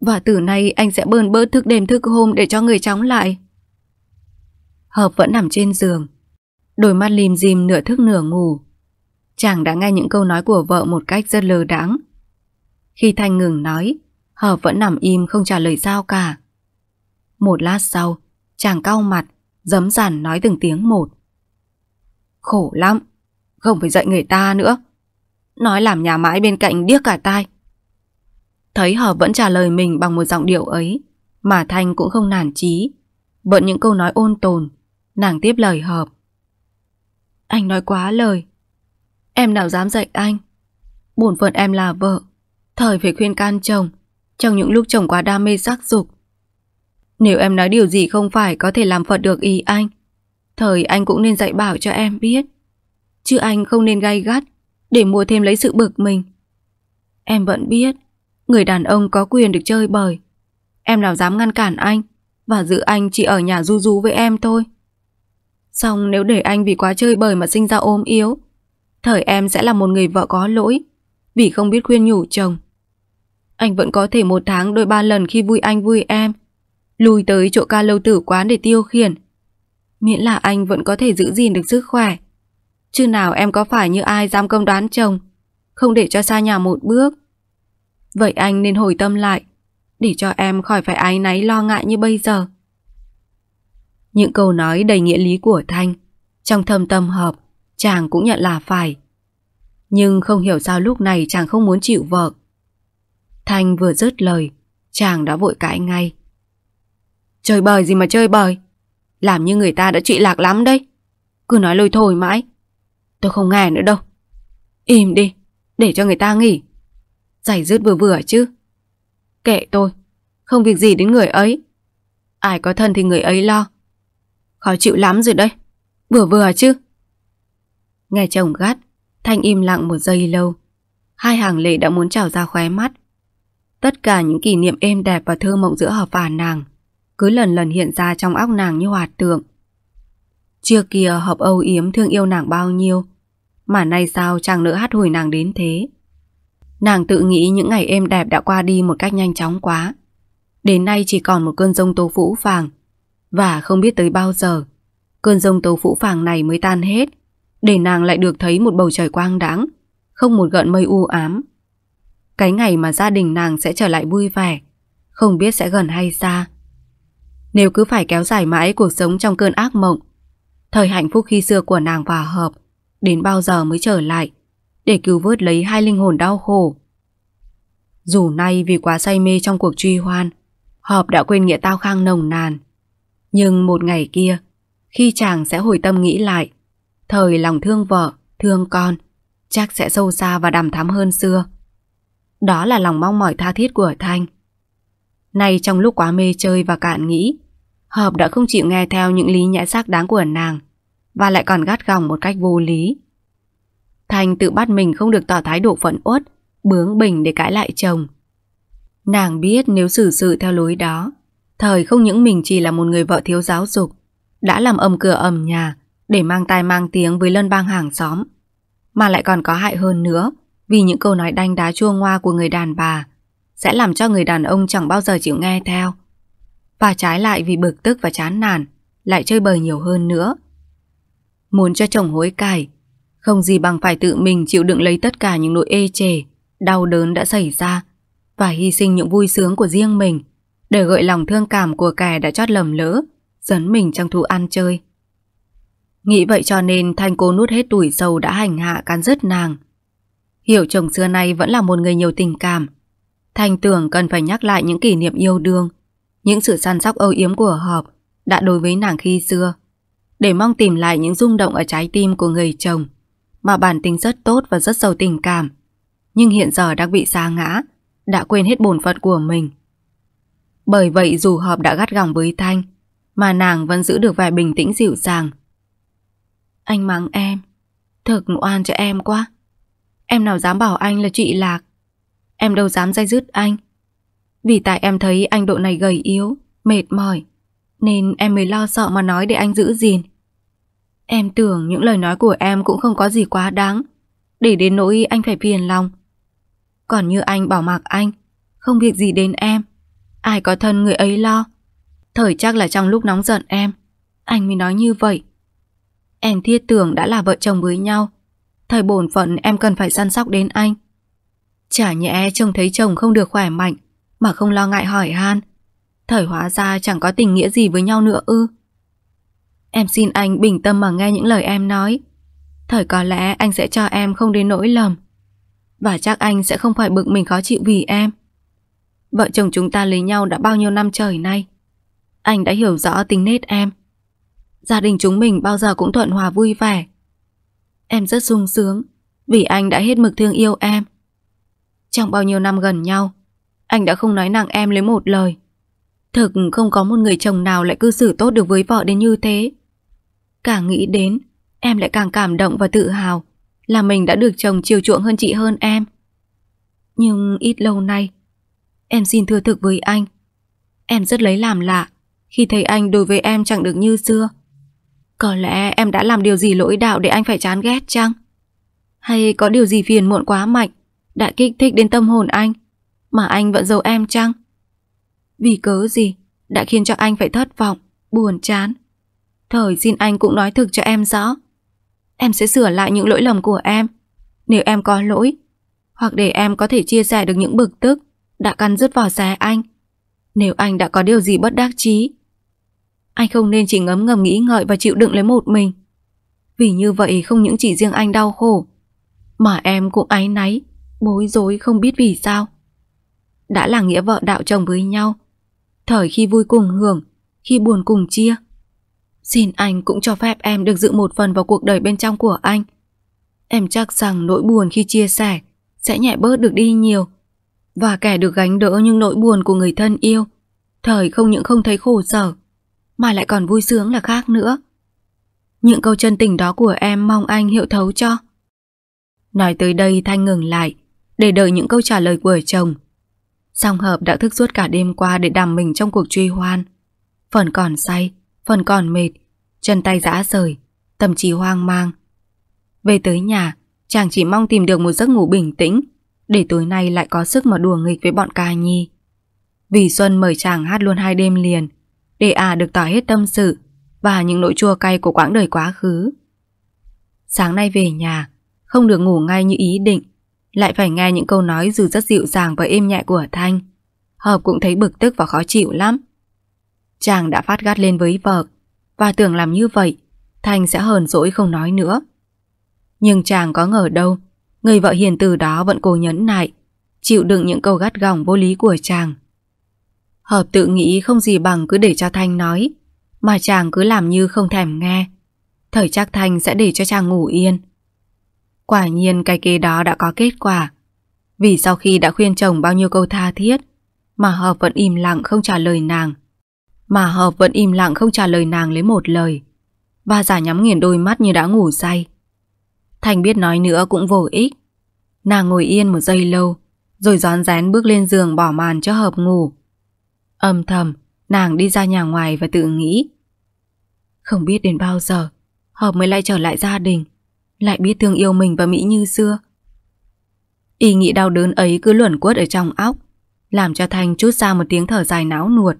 Và từ nay anh sẽ bơn bớt thức đêm thức hôm để cho người chóng lại. Hợp vẫn nằm trên giường, đôi mắt lim dim nửa thức nửa ngủ. Chàng đã nghe những câu nói của vợ một cách rất lờ đáng. Khi Thanh ngừng nói, Hợp vẫn nằm im không trả lời sao cả. Một lát sau, chàng cau mặt, dấm dàn nói từng tiếng một. Khổ lắm, không phải dạy người ta nữa. Nói làm nhà mãi bên cạnh điếc cả tai. Thấy họ vẫn trả lời mình bằng một giọng điệu ấy Mà Thanh cũng không nản chí Bận những câu nói ôn tồn Nàng tiếp lời hợp Anh nói quá lời Em nào dám dạy anh Bổn phận em là vợ Thời phải khuyên can chồng Trong những lúc chồng quá đam mê sắc dục Nếu em nói điều gì không phải Có thể làm Phật được ý anh Thời anh cũng nên dạy bảo cho em biết Chứ anh không nên gay gắt Để mua thêm lấy sự bực mình Em vẫn biết Người đàn ông có quyền được chơi bời. Em nào dám ngăn cản anh và giữ anh chỉ ở nhà du du với em thôi. Xong nếu để anh vì quá chơi bời mà sinh ra ôm yếu, thời em sẽ là một người vợ có lỗi vì không biết khuyên nhủ chồng. Anh vẫn có thể một tháng đôi ba lần khi vui anh vui em, lùi tới chỗ ca lâu tử quán để tiêu khiển. Miễn là anh vẫn có thể giữ gìn được sức khỏe. Chứ nào em có phải như ai dám công đoán chồng, không để cho xa nhà một bước. Vậy anh nên hồi tâm lại, để cho em khỏi phải ái náy lo ngại như bây giờ. Những câu nói đầy nghĩa lý của Thanh, trong thâm tâm hợp, chàng cũng nhận là phải. Nhưng không hiểu sao lúc này chàng không muốn chịu vợ. Thanh vừa dứt lời, chàng đã vội cãi ngay. Chơi bời gì mà chơi bời, làm như người ta đã trị lạc lắm đấy. Cứ nói lôi thôi mãi, tôi không nghe nữa đâu. Im đi, để cho người ta nghỉ. Giải rứt vừa vừa chứ Kệ tôi Không việc gì đến người ấy Ai có thân thì người ấy lo Khó chịu lắm rồi đấy Vừa vừa chứ Nghe chồng gắt Thanh im lặng một giây lâu Hai hàng lệ đã muốn trào ra khóe mắt Tất cả những kỷ niệm êm đẹp và thơ mộng giữa họ và nàng Cứ lần lần hiện ra trong óc nàng như hoạt tượng Trước kia hợp âu yếm thương yêu nàng bao nhiêu Mà nay sao chàng nỡ hát hồi nàng đến thế Nàng tự nghĩ những ngày êm đẹp đã qua đi một cách nhanh chóng quá. Đến nay chỉ còn một cơn rông tố phũ phàng. Và không biết tới bao giờ, cơn rông tố phũ phàng này mới tan hết, để nàng lại được thấy một bầu trời quang đãng, không một gợn mây u ám. Cái ngày mà gia đình nàng sẽ trở lại vui vẻ, không biết sẽ gần hay xa. Nếu cứ phải kéo dài mãi cuộc sống trong cơn ác mộng, thời hạnh phúc khi xưa của nàng hòa hợp, đến bao giờ mới trở lại để cứu vớt lấy hai linh hồn đau khổ. Dù nay vì quá say mê trong cuộc truy hoan, Hợp đã quên nghĩa tao khang nồng nàn. Nhưng một ngày kia, khi chàng sẽ hồi tâm nghĩ lại, thời lòng thương vợ, thương con, chắc sẽ sâu xa và đằm thắm hơn xưa. Đó là lòng mong mỏi tha thiết của Thanh. Nay trong lúc quá mê chơi và cạn nghĩ, Hợp đã không chịu nghe theo những lý nhã xác đáng của nàng và lại còn gắt gỏng một cách vô lý. Thành tự bắt mình không được tỏ thái độ phận uất, bướng bỉnh để cãi lại chồng. Nàng biết nếu xử sự theo lối đó, thời không những mình chỉ là một người vợ thiếu giáo dục, đã làm ầm cửa ầm nhà để mang tai mang tiếng với lân bang hàng xóm, mà lại còn có hại hơn nữa vì những câu nói đanh đá chua ngoa của người đàn bà sẽ làm cho người đàn ông chẳng bao giờ chịu nghe theo. Và trái lại vì bực tức và chán nản, lại chơi bời nhiều hơn nữa. Muốn cho chồng hối cải, không gì bằng phải tự mình chịu đựng lấy tất cả những nỗi ê chề, đau đớn đã xảy ra và hy sinh những vui sướng của riêng mình để gợi lòng thương cảm của kẻ đã chót lầm lỡ, dẫn mình trong thú ăn chơi. Nghĩ vậy cho nên Thanh cô nuốt hết tuổi sầu đã hành hạ cán dứt nàng. Hiểu chồng xưa nay vẫn là một người nhiều tình cảm. Thanh tưởng cần phải nhắc lại những kỷ niệm yêu đương, những sự săn sóc âu yếm của hợp đã đối với nàng khi xưa, để mong tìm lại những rung động ở trái tim của người chồng mà bản tính rất tốt và rất giàu tình cảm. Nhưng hiện giờ đang bị xa ngã, đã quên hết bổn phận của mình. Bởi vậy dù họp đã gắt gỏng với Thanh, mà nàng vẫn giữ được vẻ bình tĩnh dịu dàng. Anh mắng em, thực oan cho em quá. Em nào dám bảo anh là chị Lạc. Em đâu dám dây dứt anh. Vì tại em thấy anh độ này gầy yếu, mệt mỏi, nên em mới lo sợ mà nói để anh giữ gìn. Em tưởng những lời nói của em cũng không có gì quá đáng, để đến nỗi anh phải phiền lòng. Còn như anh bảo mặc anh, không việc gì đến em, ai có thân người ấy lo. Thời chắc là trong lúc nóng giận em, anh mới nói như vậy. Em thiết tưởng đã là vợ chồng với nhau, thời bổn phận em cần phải săn sóc đến anh. Chả nhẽ trông thấy chồng không được khỏe mạnh, mà không lo ngại hỏi han. Thời hóa ra chẳng có tình nghĩa gì với nhau nữa ư. Em xin anh bình tâm mà nghe những lời em nói. Thời có lẽ anh sẽ cho em không đến nỗi lầm. Và chắc anh sẽ không phải bực mình khó chịu vì em. Vợ chồng chúng ta lấy nhau đã bao nhiêu năm trời nay. Anh đã hiểu rõ tính nết em. Gia đình chúng mình bao giờ cũng thuận hòa vui vẻ. Em rất sung sướng vì anh đã hết mực thương yêu em. Trong bao nhiêu năm gần nhau, anh đã không nói nặng em lấy một lời. Thực không có một người chồng nào lại cư xử tốt được với vợ đến như thế. Càng nghĩ đến, em lại càng cảm động và tự hào là mình đã được chồng chiều chuộng hơn chị hơn em. Nhưng ít lâu nay, em xin thưa thực với anh. Em rất lấy làm lạ khi thấy anh đối với em chẳng được như xưa. Có lẽ em đã làm điều gì lỗi đạo để anh phải chán ghét chăng? Hay có điều gì phiền muộn quá mạnh đã kích thích đến tâm hồn anh mà anh vẫn giấu em chăng? Vì cớ gì đã khiến cho anh phải thất vọng, buồn chán Thời xin anh cũng nói thực cho em rõ. Em sẽ sửa lại những lỗi lầm của em. Nếu em có lỗi, hoặc để em có thể chia sẻ được những bực tức đã căn rứt vào xe anh. Nếu anh đã có điều gì bất đắc chí, anh không nên chỉ ngấm ngầm nghĩ ngợi và chịu đựng lấy một mình. Vì như vậy không những chỉ riêng anh đau khổ, mà em cũng áy náy, bối rối không biết vì sao. Đã là nghĩa vợ đạo chồng với nhau, thời khi vui cùng hưởng, khi buồn cùng chia. Xin anh cũng cho phép em được dự một phần vào cuộc đời bên trong của anh. Em chắc rằng nỗi buồn khi chia sẻ sẽ nhẹ bớt được đi nhiều. Và kẻ được gánh đỡ những nỗi buồn của người thân yêu, thời không những không thấy khổ sở, mà lại còn vui sướng là khác nữa. Những câu chân tình đó của em mong anh hiểu thấu cho. Nói tới đây Thanh ngừng lại, để đợi những câu trả lời của chồng. Song Hợp đã thức suốt cả đêm qua để đàm mình trong cuộc truy hoan. Phần còn say, phần còn mệt, chân tay rã rời, tâm trí hoang mang. Về tới nhà, chàng chỉ mong tìm được một giấc ngủ bình tĩnh, để tối nay lại có sức mà đùa nghịch với bọn ca nhi. Vì Xuân mời chàng hát luôn hai đêm liền, để à được tỏ hết tâm sự và những nỗi chua cay của quãng đời quá khứ. Sáng nay về nhà, không được ngủ ngay như ý định, lại phải nghe những câu nói dù rất dịu dàng và êm nhẹ của Thanh. Hợp cũng thấy bực tức và khó chịu lắm. Chàng đã phát gắt lên với vợ và tưởng làm như vậy Thành sẽ hờn dỗi không nói nữa. Nhưng chàng có ngờ đâu người vợ hiền từ đó vẫn cố nhẫn nại chịu đựng những câu gắt gỏng vô lý của chàng. Hợp tự nghĩ không gì bằng cứ để cho Thanh nói mà chàng cứ làm như không thèm nghe. Thời chắc Thanh sẽ để cho chàng ngủ yên. Quả nhiên cái kế đó đã có kết quả. Vì sau khi đã khuyên chồng bao nhiêu câu tha thiết mà Hợp vẫn im lặng không trả lời nàng mà Hợp vẫn im lặng không trả lời nàng lấy một lời Bà giả nhắm nghiền đôi mắt như đã ngủ say Thành biết nói nữa cũng vô ích Nàng ngồi yên một giây lâu Rồi gión rén bước lên giường bỏ màn cho Hợp ngủ Âm thầm Nàng đi ra nhà ngoài và tự nghĩ Không biết đến bao giờ Hợp mới lại trở lại gia đình Lại biết thương yêu mình và Mỹ như xưa Ý nghĩ đau đớn ấy cứ luẩn quất ở trong óc Làm cho Thanh chút ra một tiếng thở dài náo nuột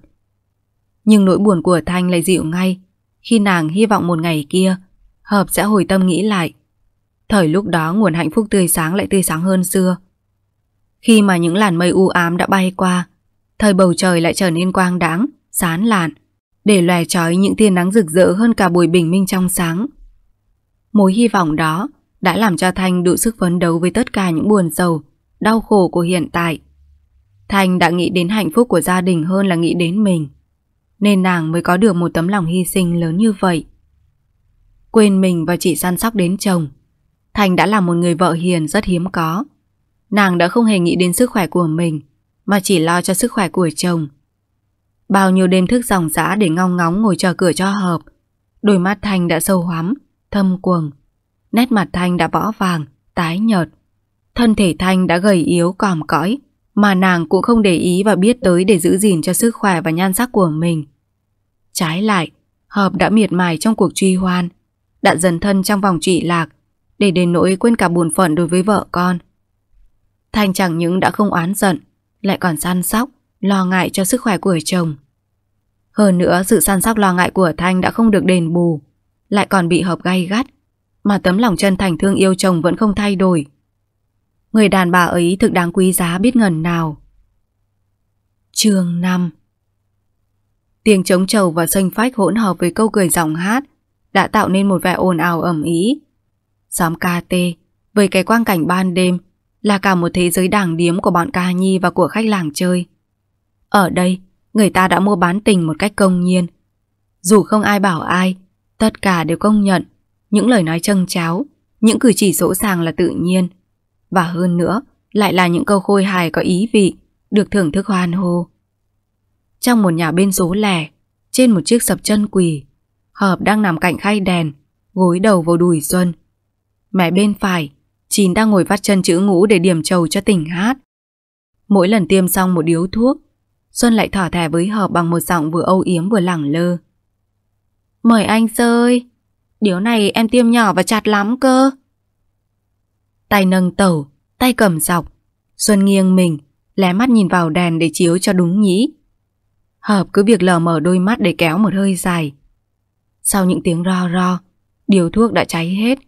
nhưng nỗi buồn của Thanh lại dịu ngay Khi nàng hy vọng một ngày kia Hợp sẽ hồi tâm nghĩ lại Thời lúc đó nguồn hạnh phúc tươi sáng lại tươi sáng hơn xưa Khi mà những làn mây u ám đã bay qua Thời bầu trời lại trở nên quang đáng Sán lạn Để lòe trói những tia nắng rực rỡ hơn cả buổi bình minh trong sáng Mối hy vọng đó đã làm cho Thanh đủ sức phấn đấu với tất cả những buồn sầu, đau khổ của hiện tại. Thanh đã nghĩ đến hạnh phúc của gia đình hơn là nghĩ đến mình nên nàng mới có được một tấm lòng hy sinh lớn như vậy. Quên mình và chỉ săn sóc đến chồng, Thành đã là một người vợ hiền rất hiếm có. Nàng đã không hề nghĩ đến sức khỏe của mình, mà chỉ lo cho sức khỏe của chồng. Bao nhiêu đêm thức dòng dã để ngong ngóng ngồi chờ cửa cho hợp, đôi mắt Thành đã sâu hoắm, thâm quầng. Nét mặt thành đã võ vàng, tái nhợt. Thân thể thành đã gầy yếu còm cõi, mà nàng cũng không để ý và biết tới để giữ gìn cho sức khỏe và nhan sắc của mình. Trái lại, Hợp đã miệt mài trong cuộc truy hoan, đã dần thân trong vòng trị lạc, để đến nỗi quên cả buồn phận đối với vợ con. Thanh chẳng những đã không oán giận, lại còn săn sóc, lo ngại cho sức khỏe của chồng. Hơn nữa, sự săn sóc lo ngại của Thanh đã không được đền bù, lại còn bị Hợp gay gắt, mà tấm lòng chân thành thương yêu chồng vẫn không thay đổi. Người đàn bà ấy thực đáng quý giá biết ngần nào. chương 5 Tiếng trống trầu và xanh phách hỗn hợp với câu cười giọng hát đã tạo nên một vẻ ồn ào ẩm ý. Xóm ca tê, với cái quang cảnh ban đêm, là cả một thế giới đảng điếm của bọn ca nhi và của khách làng chơi. Ở đây, người ta đã mua bán tình một cách công nhiên. Dù không ai bảo ai, tất cả đều công nhận những lời nói trâng cháo, những cử chỉ sỗ sàng là tự nhiên. Và hơn nữa, lại là những câu khôi hài có ý vị, được thưởng thức hoan hô. Trong một nhà bên số lẻ, trên một chiếc sập chân quỳ, Hợp đang nằm cạnh khay đèn, gối đầu vào đùi Xuân. Mẹ bên phải, Chín đang ngồi vắt chân chữ ngũ để điểm trầu cho tỉnh hát. Mỗi lần tiêm xong một điếu thuốc, Xuân lại thỏ thẻ với Hợp bằng một giọng vừa âu yếm vừa lẳng lơ. Mời anh Sơi, điếu này em tiêm nhỏ và chặt lắm cơ tay nâng tẩu, tay cầm dọc. Xuân nghiêng mình, lé mắt nhìn vào đèn để chiếu cho đúng nhĩ. Hợp cứ việc lờ mở đôi mắt để kéo một hơi dài. Sau những tiếng ro ro, điều thuốc đã cháy hết.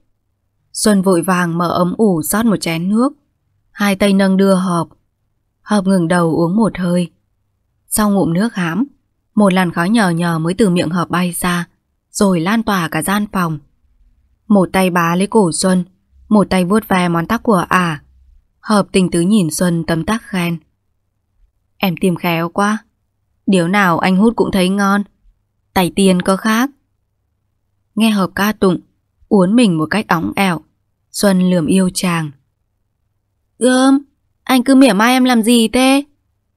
Xuân vội vàng mở ấm ủ rót một chén nước. Hai tay nâng đưa Hợp. Hợp ngừng đầu uống một hơi. Sau ngụm nước hám, một làn khói nhờ nhờ mới từ miệng Hợp bay ra, rồi lan tỏa cả gian phòng. Một tay bá lấy cổ Xuân, một tay vuốt ve món tóc của ả. À. Hợp tình tứ nhìn Xuân tấm tắc khen. Em tìm khéo quá. Điều nào anh hút cũng thấy ngon. tài tiền có khác. Nghe Hợp ca tụng, uốn mình một cách óng ẻo. Xuân lườm yêu chàng. Gơm, anh cứ mỉa mai em làm gì thế?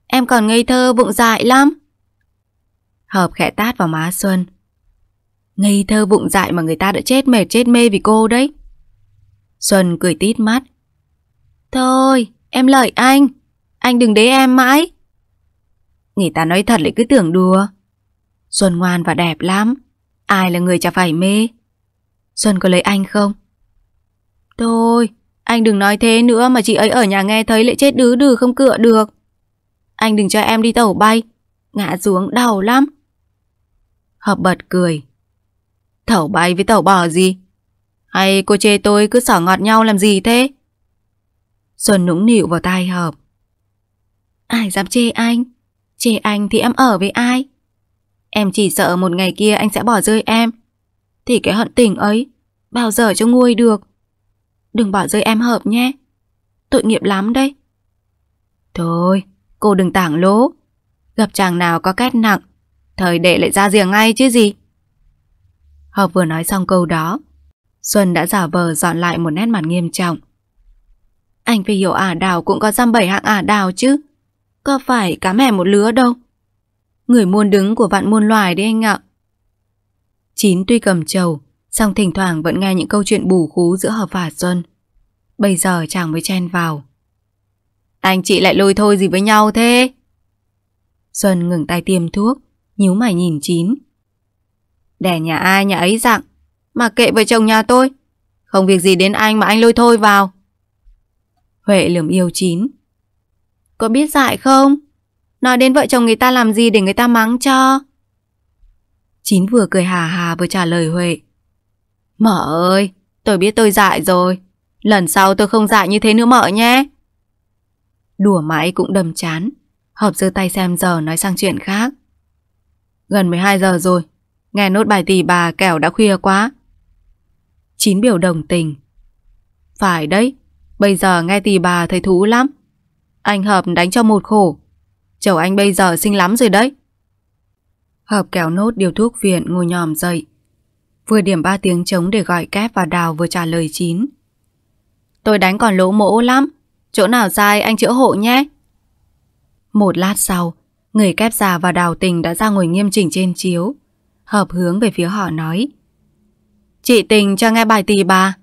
Em còn ngây thơ vụng dại lắm. Hợp khẽ tát vào má Xuân. Ngây thơ vụng dại mà người ta đã chết mệt chết mê vì cô đấy. Xuân cười tít mắt. Thôi, em lợi anh. Anh đừng đế em mãi. Người ta nói thật lại cứ tưởng đùa. Xuân ngoan và đẹp lắm. Ai là người chả phải mê. Xuân có lấy anh không? Thôi, anh đừng nói thế nữa mà chị ấy ở nhà nghe thấy lại chết đứ đừ không cựa được. Anh đừng cho em đi tàu bay. Ngã xuống đau lắm. Hợp bật cười. Tàu bay với tàu bò gì? Hay cô chê tôi cứ sở ngọt nhau làm gì thế? Xuân nũng nịu vào tai hợp. Ai dám chê anh? Chê anh thì em ở với ai? Em chỉ sợ một ngày kia anh sẽ bỏ rơi em. Thì cái hận tình ấy, bao giờ cho nguôi được. Đừng bỏ rơi em hợp nhé. Tội nghiệp lắm đấy. Thôi, cô đừng tảng lố. Gặp chàng nào có két nặng, thời đệ lại ra rìa ngay chứ gì. Hợp vừa nói xong câu đó, Xuân đã giả vờ dọn lại một nét mặt nghiêm trọng. Anh phải hiểu ả đào cũng có giam bảy hạng ả đào chứ. Có phải cá mẹ một lứa đâu. Người muôn đứng của vạn muôn loài đấy anh ạ. Chín tuy cầm trầu, song thỉnh thoảng vẫn nghe những câu chuyện bù khú giữa hợp và Xuân. Bây giờ chàng mới chen vào. Anh chị lại lôi thôi gì với nhau thế? Xuân ngừng tay tiêm thuốc, nhíu mày nhìn Chín. Đẻ nhà ai nhà ấy dặn. Mà kệ vợ chồng nhà tôi Không việc gì đến anh mà anh lôi thôi vào Huệ lườm yêu chín Có biết dại không? Nói đến vợ chồng người ta làm gì để người ta mắng cho Chín vừa cười hà hà vừa trả lời Huệ Mợ ơi, tôi biết tôi dại rồi Lần sau tôi không dại như thế nữa mợ nhé Đùa mãi cũng đầm chán Hợp giơ tay xem giờ nói sang chuyện khác Gần 12 giờ rồi Nghe nốt bài tỷ bà kẻo đã khuya quá Chín biểu đồng tình. Phải đấy, bây giờ nghe tì bà thấy thú lắm. Anh Hợp đánh cho một khổ. Chầu anh bây giờ xinh lắm rồi đấy. Hợp kéo nốt điều thuốc viện ngồi nhòm dậy. Vừa điểm ba tiếng trống để gọi kép và đào vừa trả lời chín. Tôi đánh còn lỗ mỗ lắm. Chỗ nào sai anh chữa hộ nhé. Một lát sau, người kép già và đào tình đã ra ngồi nghiêm chỉnh trên chiếu. Hợp hướng về phía họ nói. Chị tình cho nghe bài tỳ bà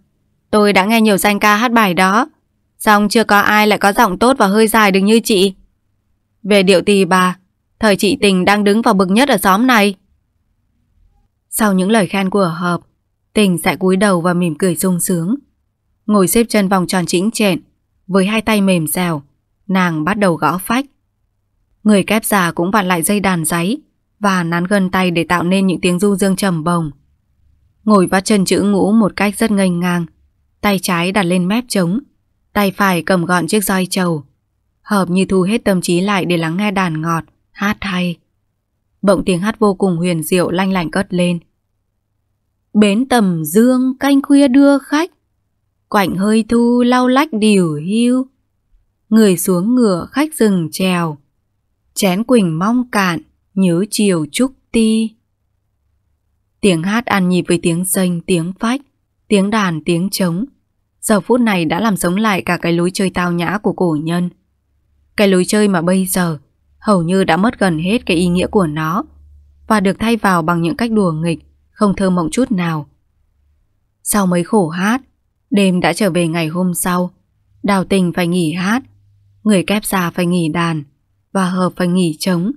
Tôi đã nghe nhiều danh ca hát bài đó Xong chưa có ai lại có giọng tốt và hơi dài được như chị Về điệu tỳ bà Thời chị tình đang đứng vào bực nhất ở xóm này Sau những lời khen của Hợp Tình sẽ cúi đầu và mỉm cười sung sướng Ngồi xếp chân vòng tròn chỉnh chẹn Với hai tay mềm dẻo Nàng bắt đầu gõ phách Người kép già cũng vặn lại dây đàn giấy Và nắn gần tay để tạo nên những tiếng du dương trầm bồng Ngồi bắt chân chữ ngũ một cách rất ngây ngang Tay trái đặt lên mép trống Tay phải cầm gọn chiếc roi trầu Hợp như thu hết tâm trí lại để lắng nghe đàn ngọt Hát hay Bỗng tiếng hát vô cùng huyền diệu lanh lành cất lên Bến tầm dương canh khuya đưa khách Quạnh hơi thu lau lách điều hưu Người xuống ngựa khách rừng trèo Chén quỳnh mong cạn Nhớ chiều trúc ti Tiếng hát ăn nhịp với tiếng xanh, tiếng phách, tiếng đàn, tiếng trống. Giờ phút này đã làm sống lại cả cái lối chơi tao nhã của cổ nhân. Cái lối chơi mà bây giờ hầu như đã mất gần hết cái ý nghĩa của nó và được thay vào bằng những cách đùa nghịch, không thơ mộng chút nào. Sau mấy khổ hát, đêm đã trở về ngày hôm sau. Đào tình phải nghỉ hát, người kép già phải nghỉ đàn và hợp phải nghỉ trống.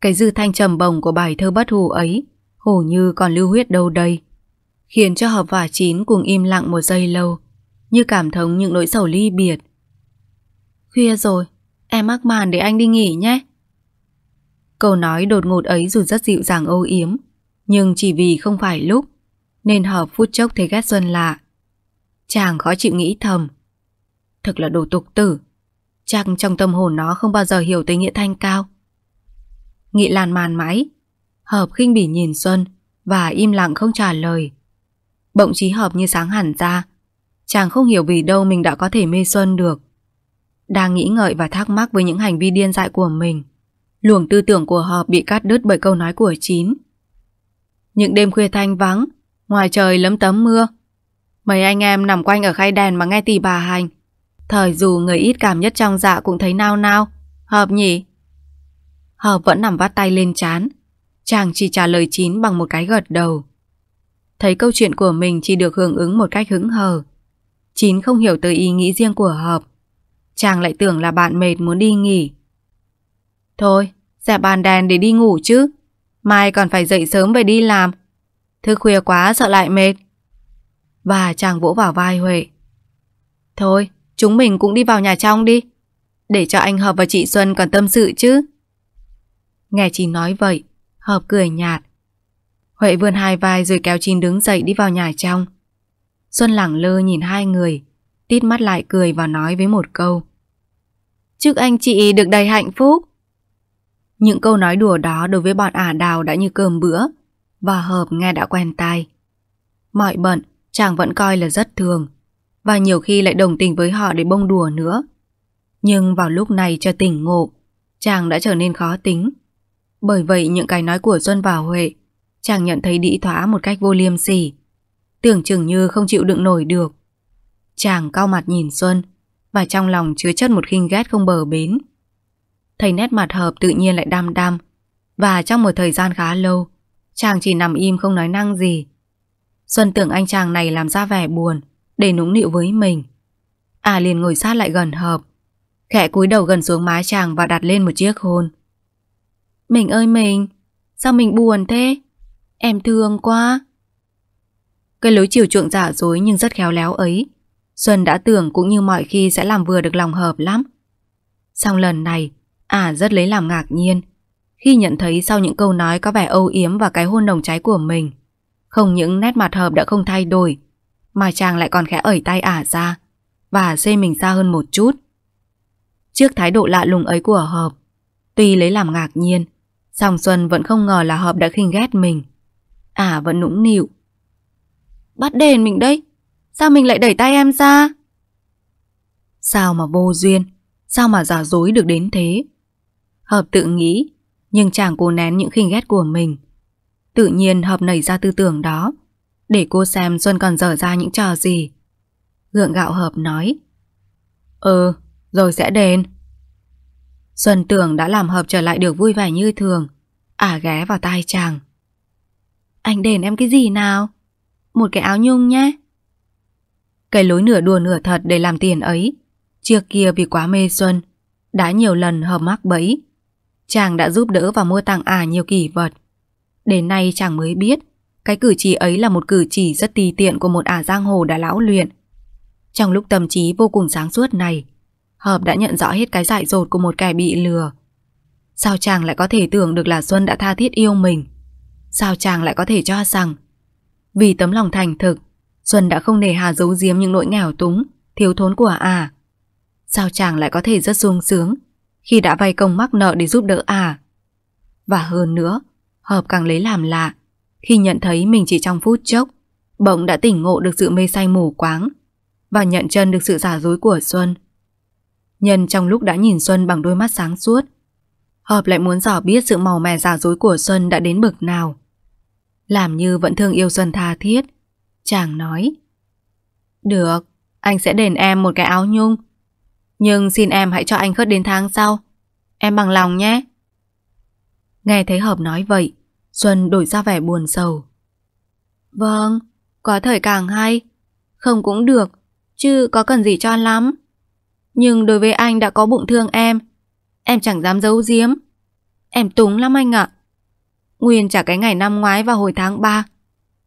Cái dư thanh trầm bồng của bài thơ bất hù ấy Hổ như còn lưu huyết đâu đây Khiến cho hợp vả chín cùng im lặng một giây lâu Như cảm thống những nỗi sầu ly biệt Khuya rồi Em mắc màn để anh đi nghỉ nhé Câu nói đột ngột ấy dù rất dịu dàng âu yếm Nhưng chỉ vì không phải lúc Nên hợp phút chốc thấy ghét Xuân lạ Chàng khó chịu nghĩ thầm Thật là đồ tục tử Chắc trong tâm hồn nó không bao giờ hiểu tới nghĩa thanh cao Nghị làn màn mãi Hợp khinh bỉ nhìn Xuân và im lặng không trả lời. Bỗng trí hợp như sáng hẳn ra, chàng không hiểu vì đâu mình đã có thể mê Xuân được. Đang nghĩ ngợi và thắc mắc với những hành vi điên dại của mình, luồng tư tưởng của hợp bị cắt đứt bởi câu nói của Chín. Những đêm khuya thanh vắng, ngoài trời lấm tấm mưa, mấy anh em nằm quanh ở khay đèn mà nghe tỷ bà hành. Thời dù người ít cảm nhất trong dạ cũng thấy nao nao, hợp nhỉ? Hợp vẫn nằm vắt tay lên chán, Chàng chỉ trả lời chín bằng một cái gật đầu Thấy câu chuyện của mình chỉ được hưởng ứng một cách hứng hờ Chín không hiểu tới ý nghĩ riêng của Hợp Chàng lại tưởng là bạn mệt muốn đi nghỉ Thôi, dẹp bàn đèn để đi ngủ chứ Mai còn phải dậy sớm về đi làm Thức khuya quá sợ lại mệt Và chàng vỗ vào vai Huệ Thôi, chúng mình cũng đi vào nhà trong đi Để cho anh Hợp và chị Xuân còn tâm sự chứ Nghe chị nói vậy Hợp cười nhạt Huệ vươn hai vai rồi kéo chín đứng dậy đi vào nhà trong Xuân lẳng lơ nhìn hai người Tít mắt lại cười và nói với một câu Chúc anh chị được đầy hạnh phúc Những câu nói đùa đó đối với bọn ả đào đã như cơm bữa Và Hợp nghe đã quen tai Mọi bận chàng vẫn coi là rất thường Và nhiều khi lại đồng tình với họ để bông đùa nữa Nhưng vào lúc này cho tỉnh ngộ Chàng đã trở nên khó tính bởi vậy những cái nói của Xuân và Huệ Chàng nhận thấy đĩ thoá một cách vô liêm sỉ Tưởng chừng như không chịu đựng nổi được Chàng cao mặt nhìn Xuân Và trong lòng chứa chất một khinh ghét không bờ bến Thấy nét mặt hợp tự nhiên lại đam đam Và trong một thời gian khá lâu Chàng chỉ nằm im không nói năng gì Xuân tưởng anh chàng này làm ra vẻ buồn Để nũng nịu với mình À liền ngồi sát lại gần hợp Khẽ cúi đầu gần xuống má chàng và đặt lên một chiếc hôn mình ơi mình, sao mình buồn thế? Em thương quá. Cái lối chiều chuộng giả dối nhưng rất khéo léo ấy, Xuân đã tưởng cũng như mọi khi sẽ làm vừa được lòng hợp lắm. Xong lần này, à rất lấy làm ngạc nhiên khi nhận thấy sau những câu nói có vẻ âu yếm và cái hôn đồng trái của mình. Không những nét mặt hợp đã không thay đổi, mà chàng lại còn khẽ ẩy tay ả ra và xê mình xa hơn một chút. Trước thái độ lạ lùng ấy của hợp, tuy lấy làm ngạc nhiên, Song Xuân vẫn không ngờ là Hợp đã khinh ghét mình À vẫn nũng nịu Bắt đền mình đấy Sao mình lại đẩy tay em ra Sao mà vô duyên Sao mà giả dối được đến thế Hợp tự nghĩ Nhưng chàng cố nén những khinh ghét của mình Tự nhiên Hợp nảy ra tư tưởng đó Để cô xem Xuân còn dở ra những trò gì Gượng gạo Hợp nói Ừ, rồi sẽ đền Xuân tưởng đã làm hợp trở lại được vui vẻ như thường à ghé vào tai chàng Anh đền em cái gì nào? Một cái áo nhung nhé Cái lối nửa đùa nửa thật để làm tiền ấy Trước kia vì quá mê Xuân Đã nhiều lần hợp mắc bẫy Chàng đã giúp đỡ và mua tặng à nhiều kỷ vật Đến nay chàng mới biết Cái cử chỉ ấy là một cử chỉ rất tì tiện Của một Ả à giang hồ đã lão luyện Trong lúc tâm trí vô cùng sáng suốt này Hợp đã nhận rõ hết cái dại dột của một kẻ bị lừa. Sao chàng lại có thể tưởng được là Xuân đã tha thiết yêu mình? Sao chàng lại có thể cho rằng Vì tấm lòng thành thực Xuân đã không nề hà giấu giếm những nỗi nghèo túng Thiếu thốn của à Sao chàng lại có thể rất sung sướng Khi đã vay công mắc nợ để giúp đỡ à Và hơn nữa Hợp càng lấy làm lạ Khi nhận thấy mình chỉ trong phút chốc Bỗng đã tỉnh ngộ được sự mê say mù quáng Và nhận chân được sự giả dối của Xuân Nhân trong lúc đã nhìn Xuân bằng đôi mắt sáng suốt Hợp lại muốn dò biết sự màu mè giả dối của Xuân đã đến bực nào Làm như vẫn thương yêu Xuân tha thiết Chàng nói Được, anh sẽ đền em một cái áo nhung Nhưng xin em hãy cho anh khất đến tháng sau Em bằng lòng nhé Nghe thấy Hợp nói vậy Xuân đổi ra vẻ buồn sầu Vâng, có thời càng hay Không cũng được Chứ có cần gì cho lắm nhưng đối với anh đã có bụng thương em Em chẳng dám giấu giếm Em túng lắm anh ạ à. Nguyên trả cái ngày năm ngoái vào hồi tháng 3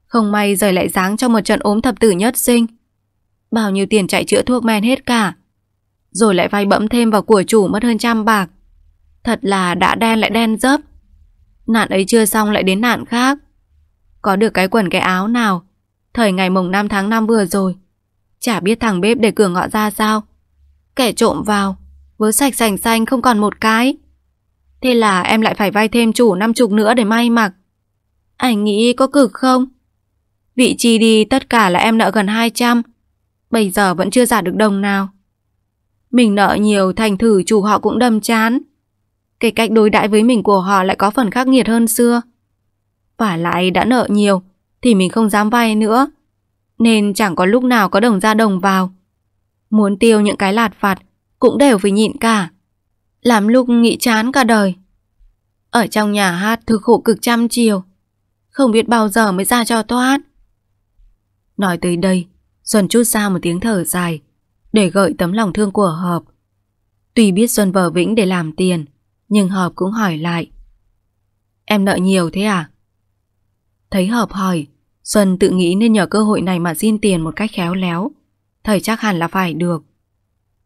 Không may rời lại dáng cho một trận ốm thập tử nhất sinh Bao nhiêu tiền chạy chữa thuốc men hết cả Rồi lại vay bẫm thêm vào của chủ mất hơn trăm bạc Thật là đã đen lại đen dấp Nạn ấy chưa xong lại đến nạn khác Có được cái quần cái áo nào Thời ngày mùng 5 tháng 5 vừa rồi Chả biết thằng bếp để cửa ngọ ra sao Kẻ trộm vào, vớ sạch sành xanh không còn một cái. Thế là em lại phải vay thêm chủ năm chục nữa để may mặc. Anh nghĩ có cực không? Vị chi đi tất cả là em nợ gần hai trăm, Bây giờ vẫn chưa giả được đồng nào. Mình nợ nhiều thành thử chủ họ cũng đâm chán. Cái cách đối đãi với mình của họ lại có phần khắc nghiệt hơn xưa. Và lại đã nợ nhiều thì mình không dám vay nữa. Nên chẳng có lúc nào có đồng ra đồng vào. Muốn tiêu những cái lạt vặt cũng đều phải nhịn cả. Làm lúc nghĩ chán cả đời. Ở trong nhà hát thư khổ cực trăm chiều. Không biết bao giờ mới ra cho thoát. Nói tới đây, Xuân chút ra một tiếng thở dài để gợi tấm lòng thương của Hợp. Tuy biết Xuân vờ vĩnh để làm tiền, nhưng Hợp cũng hỏi lại. Em nợ nhiều thế à? Thấy Hợp hỏi, Xuân tự nghĩ nên nhờ cơ hội này mà xin tiền một cách khéo léo. Thầy chắc hẳn là phải được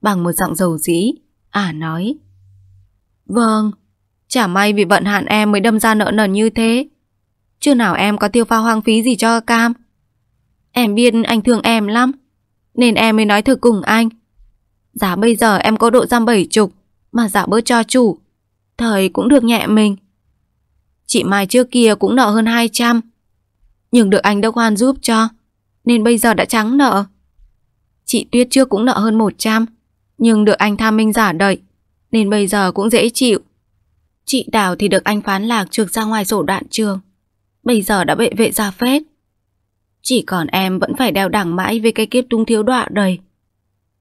Bằng một giọng dầu dĩ Ả nói Vâng Chả may vì vận hạn em mới đâm ra nợ nần như thế Chưa nào em có tiêu pha hoang phí gì cho cam Em biết anh thương em lắm Nên em mới nói thực cùng anh Giá dạ bây giờ em có độ giam bảy chục Mà giả dạ bớt cho chủ thầy cũng được nhẹ mình Chị Mai trước kia cũng nợ hơn 200 Nhưng được anh Đốc Hoan giúp cho Nên bây giờ đã trắng nợ Chị Tuyết trước cũng nợ hơn 100 Nhưng được anh Tham Minh giả đợi Nên bây giờ cũng dễ chịu Chị Đào thì được anh phán lạc trượt ra ngoài sổ đoạn trường Bây giờ đã bệ vệ ra phết Chỉ còn em vẫn phải đeo đẳng mãi Với cái kiếp tung thiếu đọa đời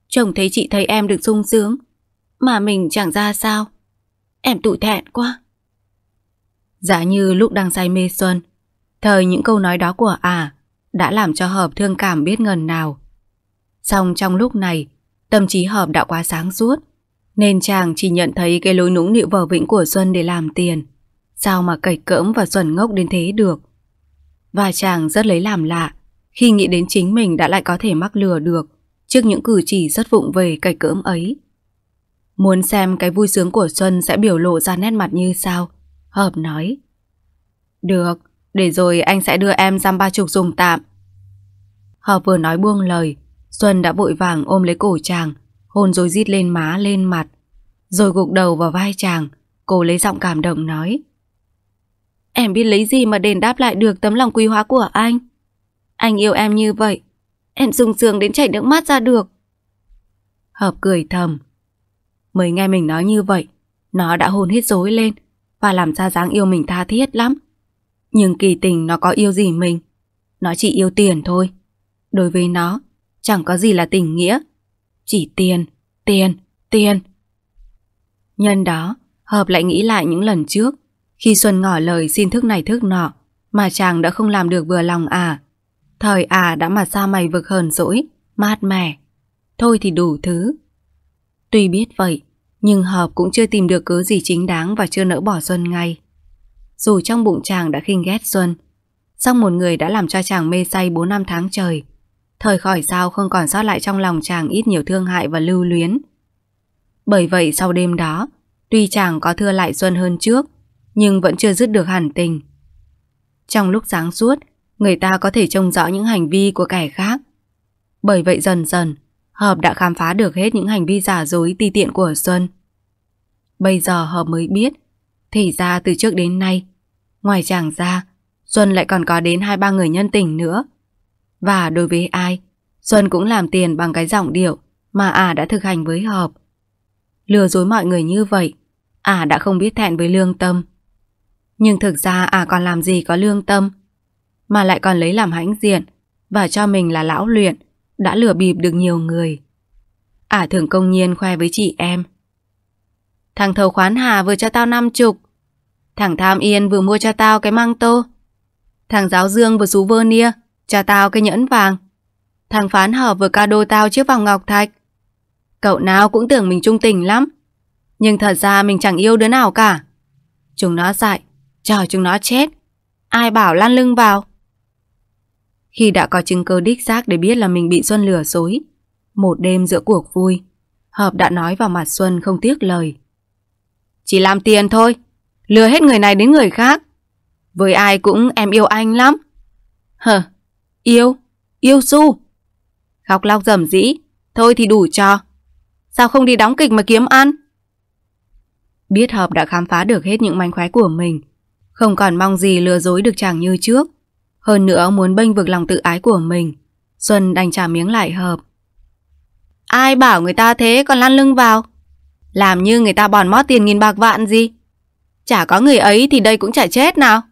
Chồng thấy chị thấy em được sung sướng Mà mình chẳng ra sao Em tủi thẹn quá Giả như lúc đang say mê xuân Thời những câu nói đó của à Đã làm cho Hợp thương cảm biết ngần nào Xong trong lúc này, tâm trí hợp đã quá sáng suốt, nên chàng chỉ nhận thấy cái lối nũng nịu vở vĩnh của Xuân để làm tiền. Sao mà cậy cỡm và xuẩn ngốc đến thế được? Và chàng rất lấy làm lạ, khi nghĩ đến chính mình đã lại có thể mắc lừa được trước những cử chỉ rất vụng về cậy cỡm ấy. Muốn xem cái vui sướng của Xuân sẽ biểu lộ ra nét mặt như sao? Hợp nói. Được, để rồi anh sẽ đưa em giam ba chục dùng tạm. Hợp vừa nói buông lời, Xuân đã vội vàng ôm lấy cổ chàng, hôn rồi rít lên má lên mặt, rồi gục đầu vào vai chàng, cô lấy giọng cảm động nói. Em biết lấy gì mà đền đáp lại được tấm lòng quý hóa của anh. Anh yêu em như vậy, em sung sướng đến chảy nước mắt ra được. Hợp cười thầm. Mới nghe mình nói như vậy, nó đã hôn hết dối lên và làm ra dáng yêu mình tha thiết lắm. Nhưng kỳ tình nó có yêu gì mình, nó chỉ yêu tiền thôi. Đối với nó, chẳng có gì là tình nghĩa. Chỉ tiền, tiền, tiền. Nhân đó, Hợp lại nghĩ lại những lần trước, khi Xuân ngỏ lời xin thức này thức nọ, mà chàng đã không làm được vừa lòng à. Thời à đã mà xa mày vực hờn dỗi, mát mẻ. Thôi thì đủ thứ. Tuy biết vậy, nhưng Hợp cũng chưa tìm được cớ gì chính đáng và chưa nỡ bỏ Xuân ngay. Dù trong bụng chàng đã khinh ghét Xuân, song một người đã làm cho chàng mê say bốn năm tháng trời – Thời khỏi sao không còn sót lại trong lòng chàng ít nhiều thương hại và lưu luyến. Bởi vậy sau đêm đó, tuy chàng có thưa lại Xuân hơn trước, nhưng vẫn chưa dứt được hẳn tình. Trong lúc sáng suốt, người ta có thể trông rõ những hành vi của kẻ khác. Bởi vậy dần dần, Hợp đã khám phá được hết những hành vi giả dối ti tiện của Xuân. Bây giờ Hợp mới biết, thì ra từ trước đến nay, ngoài chàng ra, Xuân lại còn có đến hai ba người nhân tình nữa. Và đối với ai, Xuân cũng làm tiền bằng cái giọng điệu mà ả à đã thực hành với Hợp. Lừa dối mọi người như vậy, ả à đã không biết thẹn với lương tâm. Nhưng thực ra ả à còn làm gì có lương tâm, mà lại còn lấy làm hãnh diện và cho mình là lão luyện, đã lừa bịp được nhiều người. Ả à thường công nhiên khoe với chị em. Thằng thầu khoán hà vừa cho tao năm chục, thằng tham yên vừa mua cho tao cái măng tô, thằng giáo dương vừa xú vơ nia, cho tao cái nhẫn vàng. Thằng phán hở vừa ca đô tao chiếc vòng ngọc thạch. Cậu nào cũng tưởng mình trung tình lắm. Nhưng thật ra mình chẳng yêu đứa nào cả. Chúng nó dại, chờ chúng nó chết. Ai bảo lan lưng vào. Khi đã có chứng cơ đích xác để biết là mình bị Xuân lừa dối. Một đêm giữa cuộc vui, Hợp đã nói vào mặt Xuân không tiếc lời. Chỉ làm tiền thôi, lừa hết người này đến người khác. Với ai cũng em yêu anh lắm. Hờ, Yêu, yêu Du. Khóc lóc rầm dĩ thôi thì đủ cho. Sao không đi đóng kịch mà kiếm ăn? Biết Hợp đã khám phá được hết những manh khóe của mình, không còn mong gì lừa dối được chàng như trước. Hơn nữa muốn bênh vực lòng tự ái của mình, Xuân đành trả miếng lại Hợp. Ai bảo người ta thế còn lăn lưng vào? Làm như người ta bòn mót tiền nghìn bạc vạn gì? Chả có người ấy thì đây cũng chả chết nào.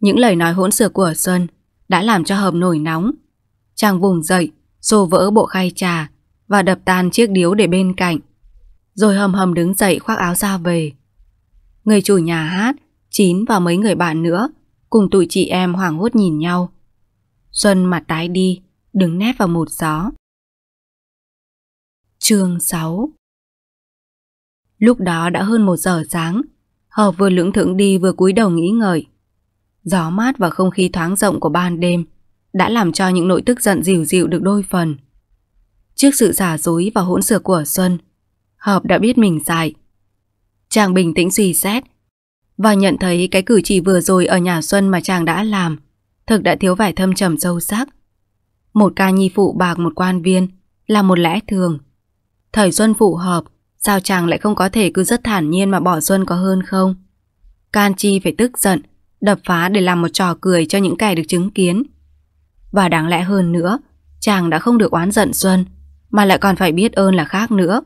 Những lời nói hỗn xược của Xuân đã làm cho hầm nổi nóng. Chàng vùng dậy, xô vỡ bộ khay trà và đập tan chiếc điếu để bên cạnh. Rồi hầm hầm đứng dậy khoác áo ra về. Người chủ nhà hát, Chín và mấy người bạn nữa cùng tụi chị em hoảng hốt nhìn nhau. Xuân mặt tái đi, đứng nép vào một gió. chương 6 Lúc đó đã hơn một giờ sáng, Họ vừa lưỡng thượng đi vừa cúi đầu nghĩ ngợi. Gió mát và không khí thoáng rộng của ban đêm đã làm cho những nỗi tức giận dịu dịu được đôi phần. Trước sự giả dối và hỗn xược của Xuân, Hợp đã biết mình sai. Chàng bình tĩnh suy xét và nhận thấy cái cử chỉ vừa rồi ở nhà Xuân mà chàng đã làm thực đã thiếu vẻ thâm trầm sâu sắc. Một ca nhi phụ bạc một quan viên là một lẽ thường. Thời Xuân phù hợp, sao chàng lại không có thể cứ rất thản nhiên mà bỏ Xuân có hơn không? Can Chi phải tức giận đập phá để làm một trò cười cho những kẻ được chứng kiến. Và đáng lẽ hơn nữa, chàng đã không được oán giận Xuân, mà lại còn phải biết ơn là khác nữa.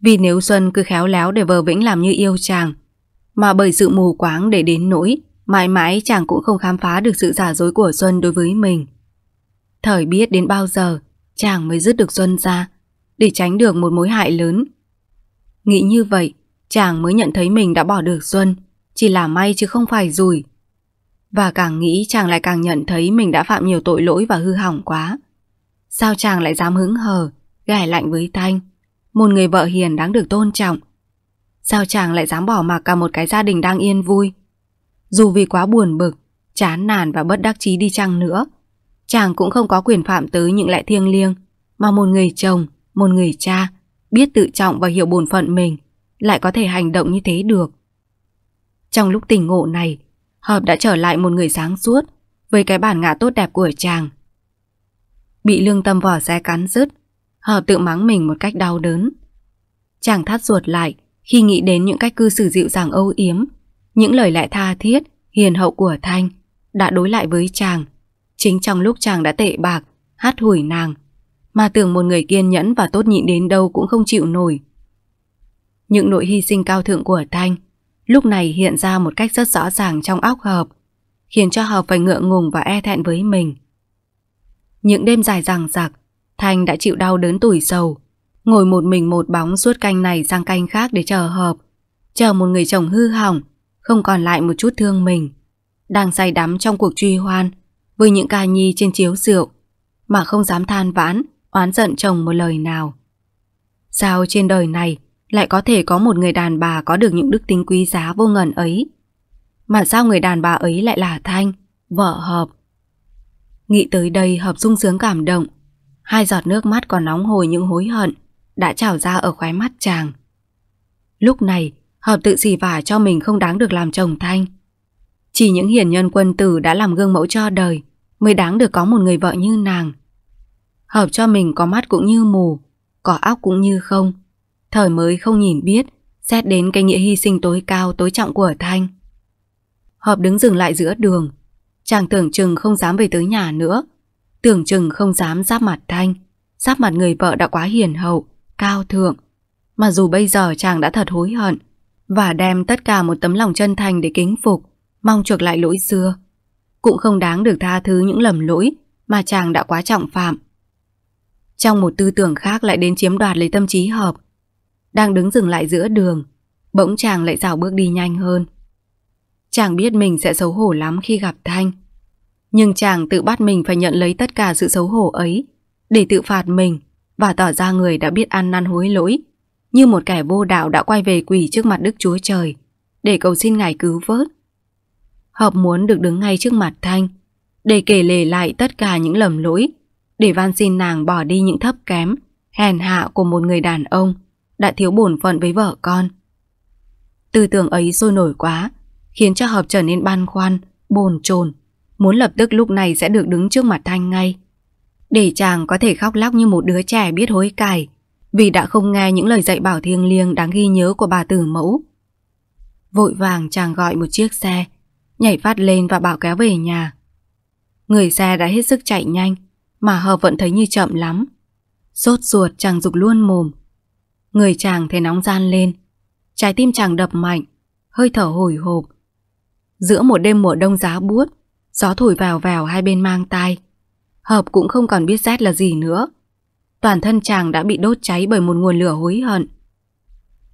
Vì nếu Xuân cứ khéo léo để vờ vĩnh làm như yêu chàng, mà bởi sự mù quáng để đến nỗi, mãi mãi chàng cũng không khám phá được sự giả dối của Xuân đối với mình. Thời biết đến bao giờ, chàng mới dứt được Xuân ra, để tránh được một mối hại lớn. Nghĩ như vậy, chàng mới nhận thấy mình đã bỏ được Xuân, chỉ là may chứ không phải rủi. Và càng nghĩ chàng lại càng nhận thấy mình đã phạm nhiều tội lỗi và hư hỏng quá. Sao chàng lại dám hứng hờ, ghẻ lạnh với Thanh, một người vợ hiền đáng được tôn trọng. Sao chàng lại dám bỏ mặc cả một cái gia đình đang yên vui. Dù vì quá buồn bực, chán nản và bất đắc chí đi chăng nữa, chàng cũng không có quyền phạm tới những lẽ thiêng liêng mà một người chồng, một người cha biết tự trọng và hiểu bổn phận mình lại có thể hành động như thế được. Trong lúc tỉnh ngộ này, Hợp đã trở lại một người sáng suốt với cái bản ngã tốt đẹp của chàng. Bị lương tâm vỏ xe cắn rứt, Hợp tự mắng mình một cách đau đớn. Chàng thắt ruột lại khi nghĩ đến những cách cư xử dịu dàng âu yếm, những lời lẽ tha thiết, hiền hậu của Thanh đã đối lại với chàng. Chính trong lúc chàng đã tệ bạc, hát hủi nàng, mà tưởng một người kiên nhẫn và tốt nhịn đến đâu cũng không chịu nổi. Những nỗi hy sinh cao thượng của Thanh lúc này hiện ra một cách rất rõ ràng trong óc Hợp, khiến cho Hợp phải ngượng ngùng và e thẹn với mình. Những đêm dài rằng giặc, Thành đã chịu đau đớn tủi sầu, ngồi một mình một bóng suốt canh này sang canh khác để chờ Hợp, chờ một người chồng hư hỏng, không còn lại một chút thương mình, đang say đắm trong cuộc truy hoan với những ca nhi trên chiếu rượu mà không dám than vãn, oán giận chồng một lời nào. Sao trên đời này lại có thể có một người đàn bà có được những đức tính quý giá vô ngần ấy. Mà sao người đàn bà ấy lại là Thanh, vợ Hợp? Nghĩ tới đây Hợp sung sướng cảm động, hai giọt nước mắt còn nóng hồi những hối hận đã trào ra ở khóe mắt chàng. Lúc này, Hợp tự xỉ vả cho mình không đáng được làm chồng Thanh. Chỉ những hiền nhân quân tử đã làm gương mẫu cho đời mới đáng được có một người vợ như nàng. Hợp cho mình có mắt cũng như mù, có óc cũng như không – thời mới không nhìn biết, xét đến cái nghĩa hy sinh tối cao tối trọng của Thanh. Hợp đứng dừng lại giữa đường, chàng tưởng chừng không dám về tới nhà nữa, tưởng chừng không dám giáp mặt Thanh, giáp mặt người vợ đã quá hiền hậu, cao thượng. mà dù bây giờ chàng đã thật hối hận, và đem tất cả một tấm lòng chân thành để kính phục, mong chuộc lại lỗi xưa. Cũng không đáng được tha thứ những lầm lỗi mà chàng đã quá trọng phạm. Trong một tư tưởng khác lại đến chiếm đoạt lấy tâm trí hợp, đang đứng dừng lại giữa đường. Bỗng chàng lại dào bước đi nhanh hơn. Chàng biết mình sẽ xấu hổ lắm khi gặp Thanh. Nhưng chàng tự bắt mình phải nhận lấy tất cả sự xấu hổ ấy để tự phạt mình và tỏ ra người đã biết ăn năn hối lỗi như một kẻ vô đạo đã quay về quỳ trước mặt Đức Chúa Trời để cầu xin Ngài cứu vớt. Hợp muốn được đứng ngay trước mặt Thanh để kể lể lại tất cả những lầm lỗi để van xin nàng bỏ đi những thấp kém, hèn hạ của một người đàn ông đã thiếu bổn phận với vợ con. Tư tưởng ấy sôi nổi quá, khiến cho Hợp trở nên băn khoăn, bồn chồn, muốn lập tức lúc này sẽ được đứng trước mặt Thanh ngay. Để chàng có thể khóc lóc như một đứa trẻ biết hối cải, vì đã không nghe những lời dạy bảo thiêng liêng đáng ghi nhớ của bà tử mẫu. Vội vàng chàng gọi một chiếc xe, nhảy phát lên và bảo kéo về nhà. Người xe đã hết sức chạy nhanh, mà Hợp vẫn thấy như chậm lắm. Sốt ruột chàng dục luôn mồm, Người chàng thấy nóng gian lên Trái tim chàng đập mạnh Hơi thở hồi hộp Giữa một đêm mùa đông giá buốt Gió thổi vào vào hai bên mang tai Hợp cũng không còn biết rét là gì nữa Toàn thân chàng đã bị đốt cháy Bởi một nguồn lửa hối hận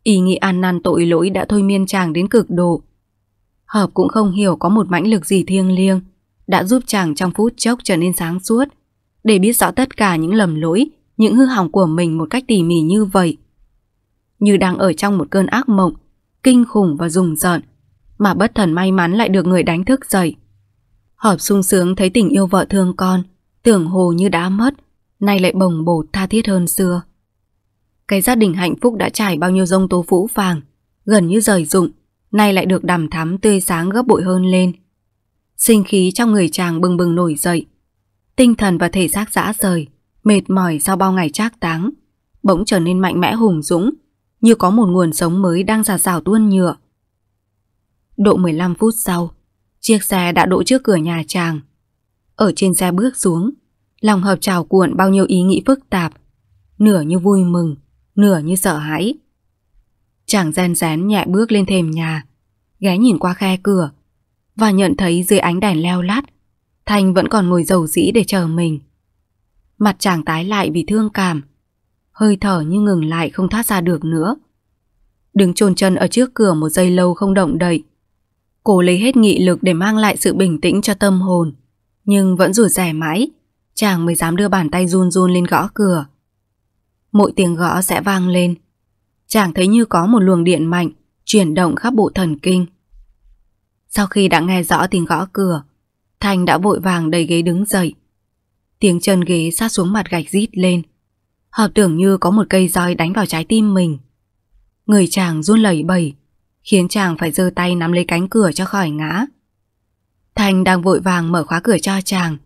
Ý nghĩ ăn năn tội lỗi đã thôi miên chàng đến cực độ Hợp cũng không hiểu có một mãnh lực gì thiêng liêng Đã giúp chàng trong phút chốc trở nên sáng suốt Để biết rõ tất cả những lầm lỗi Những hư hỏng của mình một cách tỉ mỉ như vậy như đang ở trong một cơn ác mộng, kinh khủng và rùng rợn, mà bất thần may mắn lại được người đánh thức dậy. họp sung sướng thấy tình yêu vợ thương con, tưởng hồ như đã mất, nay lại bồng bột tha thiết hơn xưa. Cái gia đình hạnh phúc đã trải bao nhiêu rông tố phũ phàng, gần như rời rụng, nay lại được đằm thắm tươi sáng gấp bội hơn lên. Sinh khí trong người chàng bừng bừng nổi dậy, tinh thần và thể xác dã rời, mệt mỏi sau bao ngày trác táng, bỗng trở nên mạnh mẽ hùng dũng, như có một nguồn sống mới đang giạt rào tuôn nhựa. Độ 15 phút sau, chiếc xe đã đỗ trước cửa nhà chàng. Ở trên xe bước xuống, lòng hợp trào cuộn bao nhiêu ý nghĩ phức tạp, nửa như vui mừng, nửa như sợ hãi. Chàng rèn rén nhẹ bước lên thềm nhà, ghé nhìn qua khe cửa và nhận thấy dưới ánh đèn leo lát, Thành vẫn còn ngồi dầu dĩ để chờ mình. Mặt chàng tái lại vì thương cảm, hơi thở như ngừng lại không thoát ra được nữa. Đứng chôn chân ở trước cửa một giây lâu không động đậy. Cô lấy hết nghị lực để mang lại sự bình tĩnh cho tâm hồn, nhưng vẫn rủi rẻ mãi, chàng mới dám đưa bàn tay run run lên gõ cửa. Mỗi tiếng gõ sẽ vang lên. Chàng thấy như có một luồng điện mạnh chuyển động khắp bộ thần kinh. Sau khi đã nghe rõ tiếng gõ cửa, Thành đã vội vàng đầy ghế đứng dậy. Tiếng chân ghế sát xuống mặt gạch rít lên. Hợp tưởng như có một cây roi đánh vào trái tim mình. Người chàng run lẩy bẩy, khiến chàng phải giơ tay nắm lấy cánh cửa cho khỏi ngã. Thành đang vội vàng mở khóa cửa cho chàng.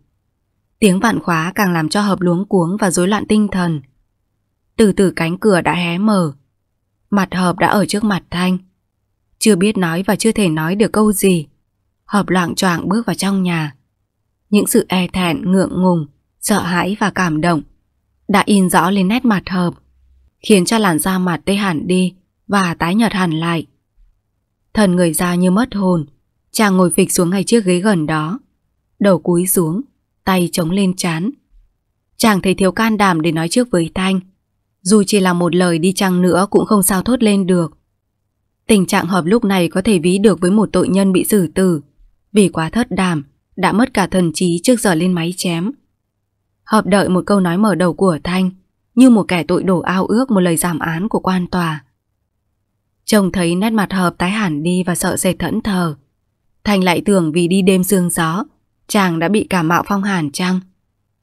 Tiếng vặn khóa càng làm cho hợp luống cuống và rối loạn tinh thần. Từ từ cánh cửa đã hé mở. Mặt hợp đã ở trước mặt Thanh. Chưa biết nói và chưa thể nói được câu gì. Hợp loạn choạng bước vào trong nhà. Những sự e thẹn, ngượng ngùng, sợ hãi và cảm động đã in rõ lên nét mặt hợp, khiến cho làn da mặt tê hẳn đi và tái nhợt hẳn lại. Thần người ra như mất hồn, chàng ngồi phịch xuống ngay chiếc ghế gần đó, đầu cúi xuống, tay chống lên chán. Chàng thấy thiếu can đảm để nói trước với Thanh, dù chỉ là một lời đi chăng nữa cũng không sao thốt lên được. Tình trạng hợp lúc này có thể ví được với một tội nhân bị xử tử, vì quá thất đảm, đã mất cả thần trí trước giờ lên máy chém hợp đợi một câu nói mở đầu của Thanh, như một kẻ tội đổ ao ước một lời giảm án của quan tòa. chồng thấy nét mặt hợp tái hẳn đi và sợ sệt thẫn thờ. Thành lại tưởng vì đi đêm sương gió, chàng đã bị cảm mạo phong hàn chăng?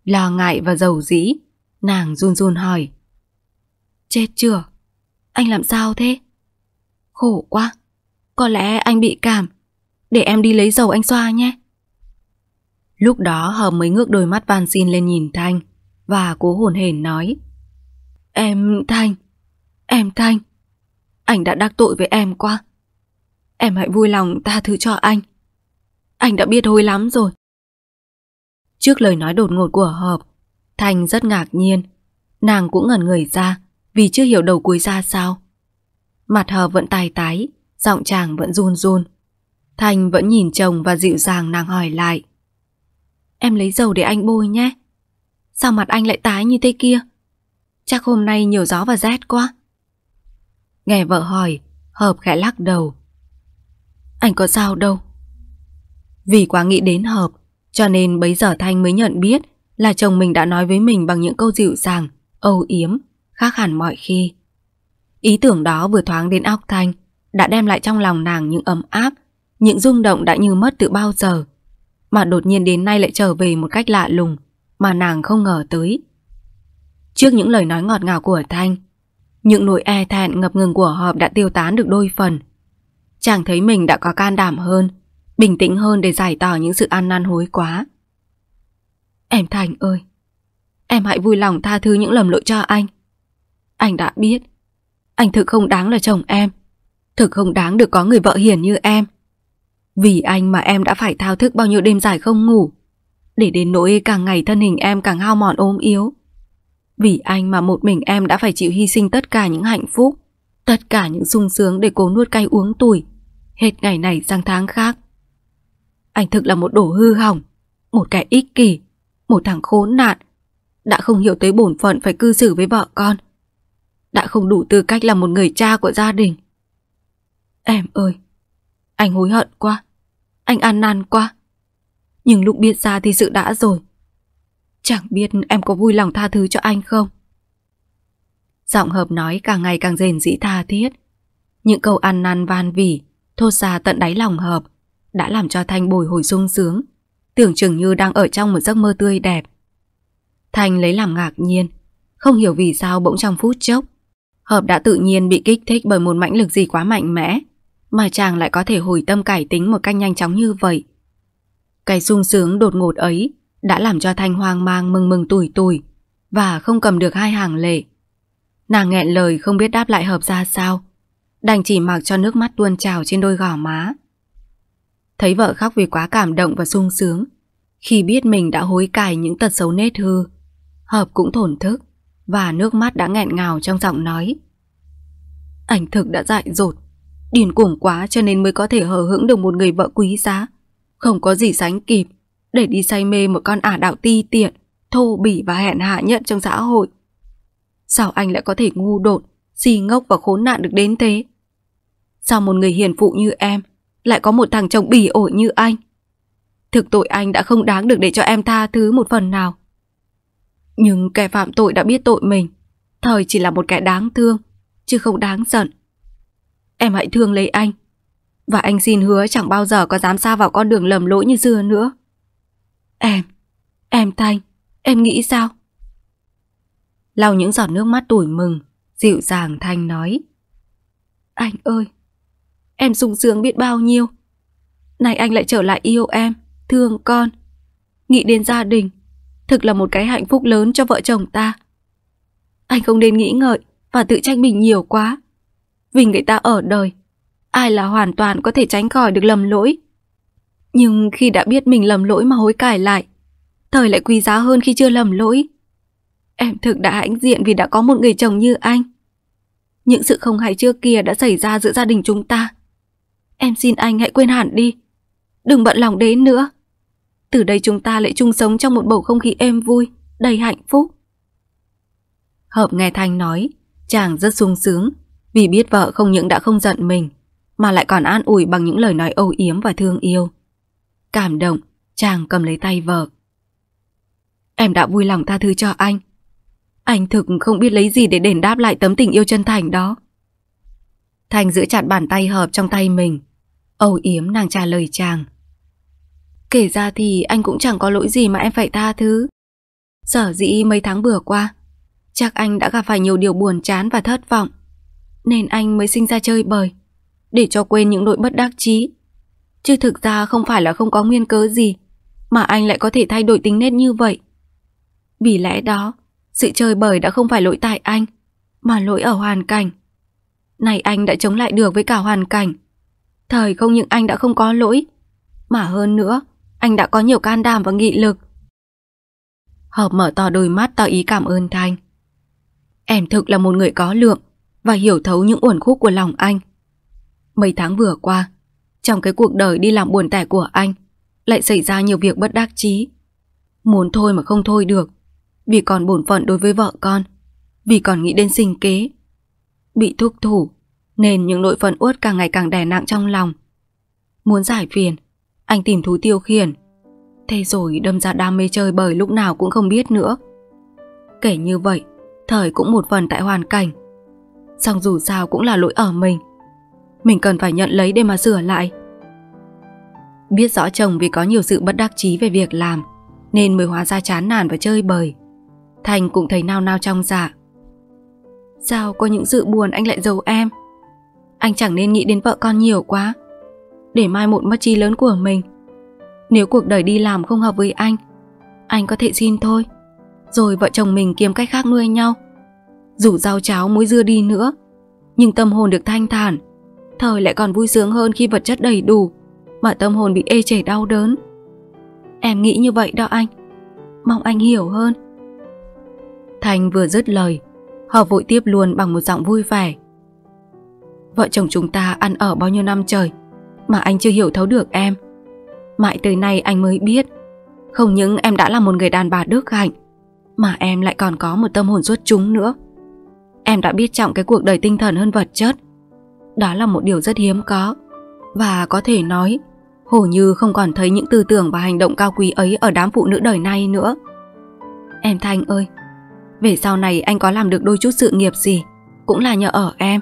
Lo ngại và giàu dĩ, nàng run run hỏi. Chết chưa? Anh làm sao thế? Khổ quá, có lẽ anh bị cảm. Để em đi lấy dầu anh xoa nhé. Lúc đó hợp mới ngước đôi mắt van xin lên nhìn Thanh và cố hồn hển nói Em Thanh, em Thanh, anh đã đắc tội với em quá. Em hãy vui lòng tha thứ cho anh. Anh đã biết hối lắm rồi. Trước lời nói đột ngột của Hợp, Thanh rất ngạc nhiên. Nàng cũng ngẩn người ra vì chưa hiểu đầu cuối ra sao. Mặt Hợp vẫn tai tái, giọng chàng vẫn run run. Thanh vẫn nhìn chồng và dịu dàng nàng hỏi lại em lấy dầu để anh bôi nhé. Sao mặt anh lại tái như thế kia? Chắc hôm nay nhiều gió và rét quá. Nghe vợ hỏi, Hợp khẽ lắc đầu. Anh có sao đâu. Vì quá nghĩ đến Hợp, cho nên bấy giờ Thanh mới nhận biết là chồng mình đã nói với mình bằng những câu dịu dàng, âu yếm, khác hẳn mọi khi. Ý tưởng đó vừa thoáng đến óc Thanh, đã đem lại trong lòng nàng những ấm áp, những rung động đã như mất từ bao giờ mà đột nhiên đến nay lại trở về một cách lạ lùng mà nàng không ngờ tới. Trước những lời nói ngọt ngào của Thanh, những nỗi e thẹn ngập ngừng của Hợp đã tiêu tán được đôi phần. Chàng thấy mình đã có can đảm hơn, bình tĩnh hơn để giải tỏ những sự ăn năn hối quá. Em Thành ơi, em hãy vui lòng tha thứ những lầm lỗi cho anh. Anh đã biết, anh thực không đáng là chồng em, thực không đáng được có người vợ hiền như em. Vì anh mà em đã phải thao thức bao nhiêu đêm dài không ngủ Để đến nỗi càng ngày thân hình em càng hao mòn ôm yếu Vì anh mà một mình em đã phải chịu hy sinh tất cả những hạnh phúc Tất cả những sung sướng để cố nuốt cay uống tủi Hết ngày này sang tháng khác Anh thực là một đổ hư hỏng Một kẻ ích kỷ Một thằng khốn nạn Đã không hiểu tới bổn phận phải cư xử với vợ con Đã không đủ tư cách là một người cha của gia đình Em ơi anh hối hận quá. Anh an nan quá. Nhưng lúc biết ra thì sự đã rồi. Chẳng biết em có vui lòng tha thứ cho anh không? Giọng hợp nói càng ngày càng rền dĩ tha thiết. Những câu ăn năn van vỉ, thốt ra tận đáy lòng hợp, đã làm cho Thanh bồi hồi sung sướng, tưởng chừng như đang ở trong một giấc mơ tươi đẹp. Thanh lấy làm ngạc nhiên, không hiểu vì sao bỗng trong phút chốc, Hợp đã tự nhiên bị kích thích bởi một mãnh lực gì quá mạnh mẽ, mà chàng lại có thể hồi tâm cải tính một cách nhanh chóng như vậy. Cái sung sướng đột ngột ấy đã làm cho Thanh hoang mang mừng mừng tủi tủi và không cầm được hai hàng lệ. Nàng nghẹn lời không biết đáp lại hợp ra sao, đành chỉ mặc cho nước mắt tuôn trào trên đôi gò má. Thấy vợ khóc vì quá cảm động và sung sướng, khi biết mình đã hối cải những tật xấu nết hư, Hợp cũng thổn thức và nước mắt đã nghẹn ngào trong giọng nói. ảnh thực đã dại dột, Điên cuồng quá cho nên mới có thể hờ hững được một người vợ quý giá. Không có gì sánh kịp, để đi say mê một con ả đạo ti tiện, thô bỉ và hẹn hạ nhận trong xã hội. Sao anh lại có thể ngu đột, si ngốc và khốn nạn được đến thế? Sao một người hiền phụ như em lại có một thằng chồng bỉ ổi như anh? Thực tội anh đã không đáng được để cho em tha thứ một phần nào. Nhưng kẻ phạm tội đã biết tội mình, thời chỉ là một kẻ đáng thương, chứ không đáng giận. Em hãy thương lấy anh. Và anh xin hứa chẳng bao giờ có dám xa vào con đường lầm lỗi như xưa nữa. Em, em Thanh, em nghĩ sao? Lau những giọt nước mắt tủi mừng, dịu dàng Thanh nói. Anh ơi, em sung sướng biết bao nhiêu. Này anh lại trở lại yêu em, thương con. Nghĩ đến gia đình, thực là một cái hạnh phúc lớn cho vợ chồng ta. Anh không nên nghĩ ngợi và tự trách mình nhiều quá vì người ta ở đời. Ai là hoàn toàn có thể tránh khỏi được lầm lỗi. Nhưng khi đã biết mình lầm lỗi mà hối cải lại, thời lại quý giá hơn khi chưa lầm lỗi. Em thực đã hãnh diện vì đã có một người chồng như anh. Những sự không hay trước kia đã xảy ra giữa gia đình chúng ta. Em xin anh hãy quên hẳn đi. Đừng bận lòng đến nữa. Từ đây chúng ta lại chung sống trong một bầu không khí êm vui, đầy hạnh phúc. Hợp nghe Thanh nói, chàng rất sung sướng vì biết vợ không những đã không giận mình Mà lại còn an ủi bằng những lời nói âu yếm và thương yêu Cảm động Chàng cầm lấy tay vợ Em đã vui lòng tha thứ cho anh Anh thực không biết lấy gì để đền đáp lại tấm tình yêu chân thành đó Thành giữ chặt bàn tay hợp trong tay mình Âu yếm nàng trả lời chàng Kể ra thì anh cũng chẳng có lỗi gì mà em phải tha thứ Sở dĩ mấy tháng vừa qua Chắc anh đã gặp phải nhiều điều buồn chán và thất vọng nên anh mới sinh ra chơi bời, để cho quên những nỗi bất đắc chí. Chứ thực ra không phải là không có nguyên cớ gì, mà anh lại có thể thay đổi tính nết như vậy. Vì lẽ đó, sự chơi bời đã không phải lỗi tại anh, mà lỗi ở hoàn cảnh. Này anh đã chống lại được với cả hoàn cảnh. Thời không những anh đã không có lỗi, mà hơn nữa, anh đã có nhiều can đảm và nghị lực. Hợp mở to đôi mắt tỏ ý cảm ơn thành. Em thực là một người có lượng, và hiểu thấu những uẩn khúc của lòng anh. Mấy tháng vừa qua, trong cái cuộc đời đi làm buồn tẻ của anh, lại xảy ra nhiều việc bất đắc chí. Muốn thôi mà không thôi được, vì còn bổn phận đối với vợ con, vì còn nghĩ đến sinh kế. Bị thúc thủ, nên những nội phận uất càng ngày càng đè nặng trong lòng. Muốn giải phiền, anh tìm thú tiêu khiển. Thế rồi đâm ra đam mê chơi bời lúc nào cũng không biết nữa. Kể như vậy, thời cũng một phần tại hoàn cảnh song dù sao cũng là lỗi ở mình. Mình cần phải nhận lấy để mà sửa lại. Biết rõ chồng vì có nhiều sự bất đắc chí về việc làm, nên mới hóa ra chán nản và chơi bời. Thành cũng thấy nao nao trong dạ. Sao có những sự buồn anh lại giấu em? Anh chẳng nên nghĩ đến vợ con nhiều quá, để mai một mất chi lớn của mình. Nếu cuộc đời đi làm không hợp với anh, anh có thể xin thôi, rồi vợ chồng mình kiếm cách khác nuôi nhau dù rau cháo muối dưa đi nữa, nhưng tâm hồn được thanh thản. Thời lại còn vui sướng hơn khi vật chất đầy đủ, mà tâm hồn bị ê chề đau đớn. Em nghĩ như vậy đó anh, mong anh hiểu hơn. Thành vừa dứt lời, họ vội tiếp luôn bằng một giọng vui vẻ. Vợ chồng chúng ta ăn ở bao nhiêu năm trời mà anh chưa hiểu thấu được em. Mãi tới nay anh mới biết, không những em đã là một người đàn bà đức hạnh, mà em lại còn có một tâm hồn xuất chúng nữa em đã biết trọng cái cuộc đời tinh thần hơn vật chất. Đó là một điều rất hiếm có. Và có thể nói, hầu như không còn thấy những tư tưởng và hành động cao quý ấy ở đám phụ nữ đời nay nữa. Em Thanh ơi, về sau này anh có làm được đôi chút sự nghiệp gì, cũng là nhờ ở em.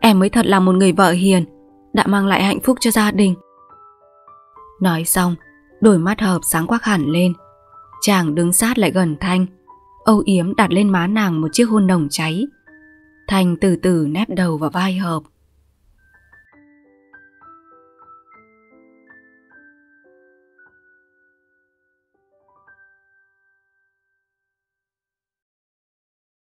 Em mới thật là một người vợ hiền, đã mang lại hạnh phúc cho gia đình. Nói xong, đôi mắt hợp sáng quắc hẳn lên. Chàng đứng sát lại gần Thanh, Âu yếm đặt lên má nàng một chiếc hôn nồng cháy. Thành từ từ nép đầu vào vai hợp,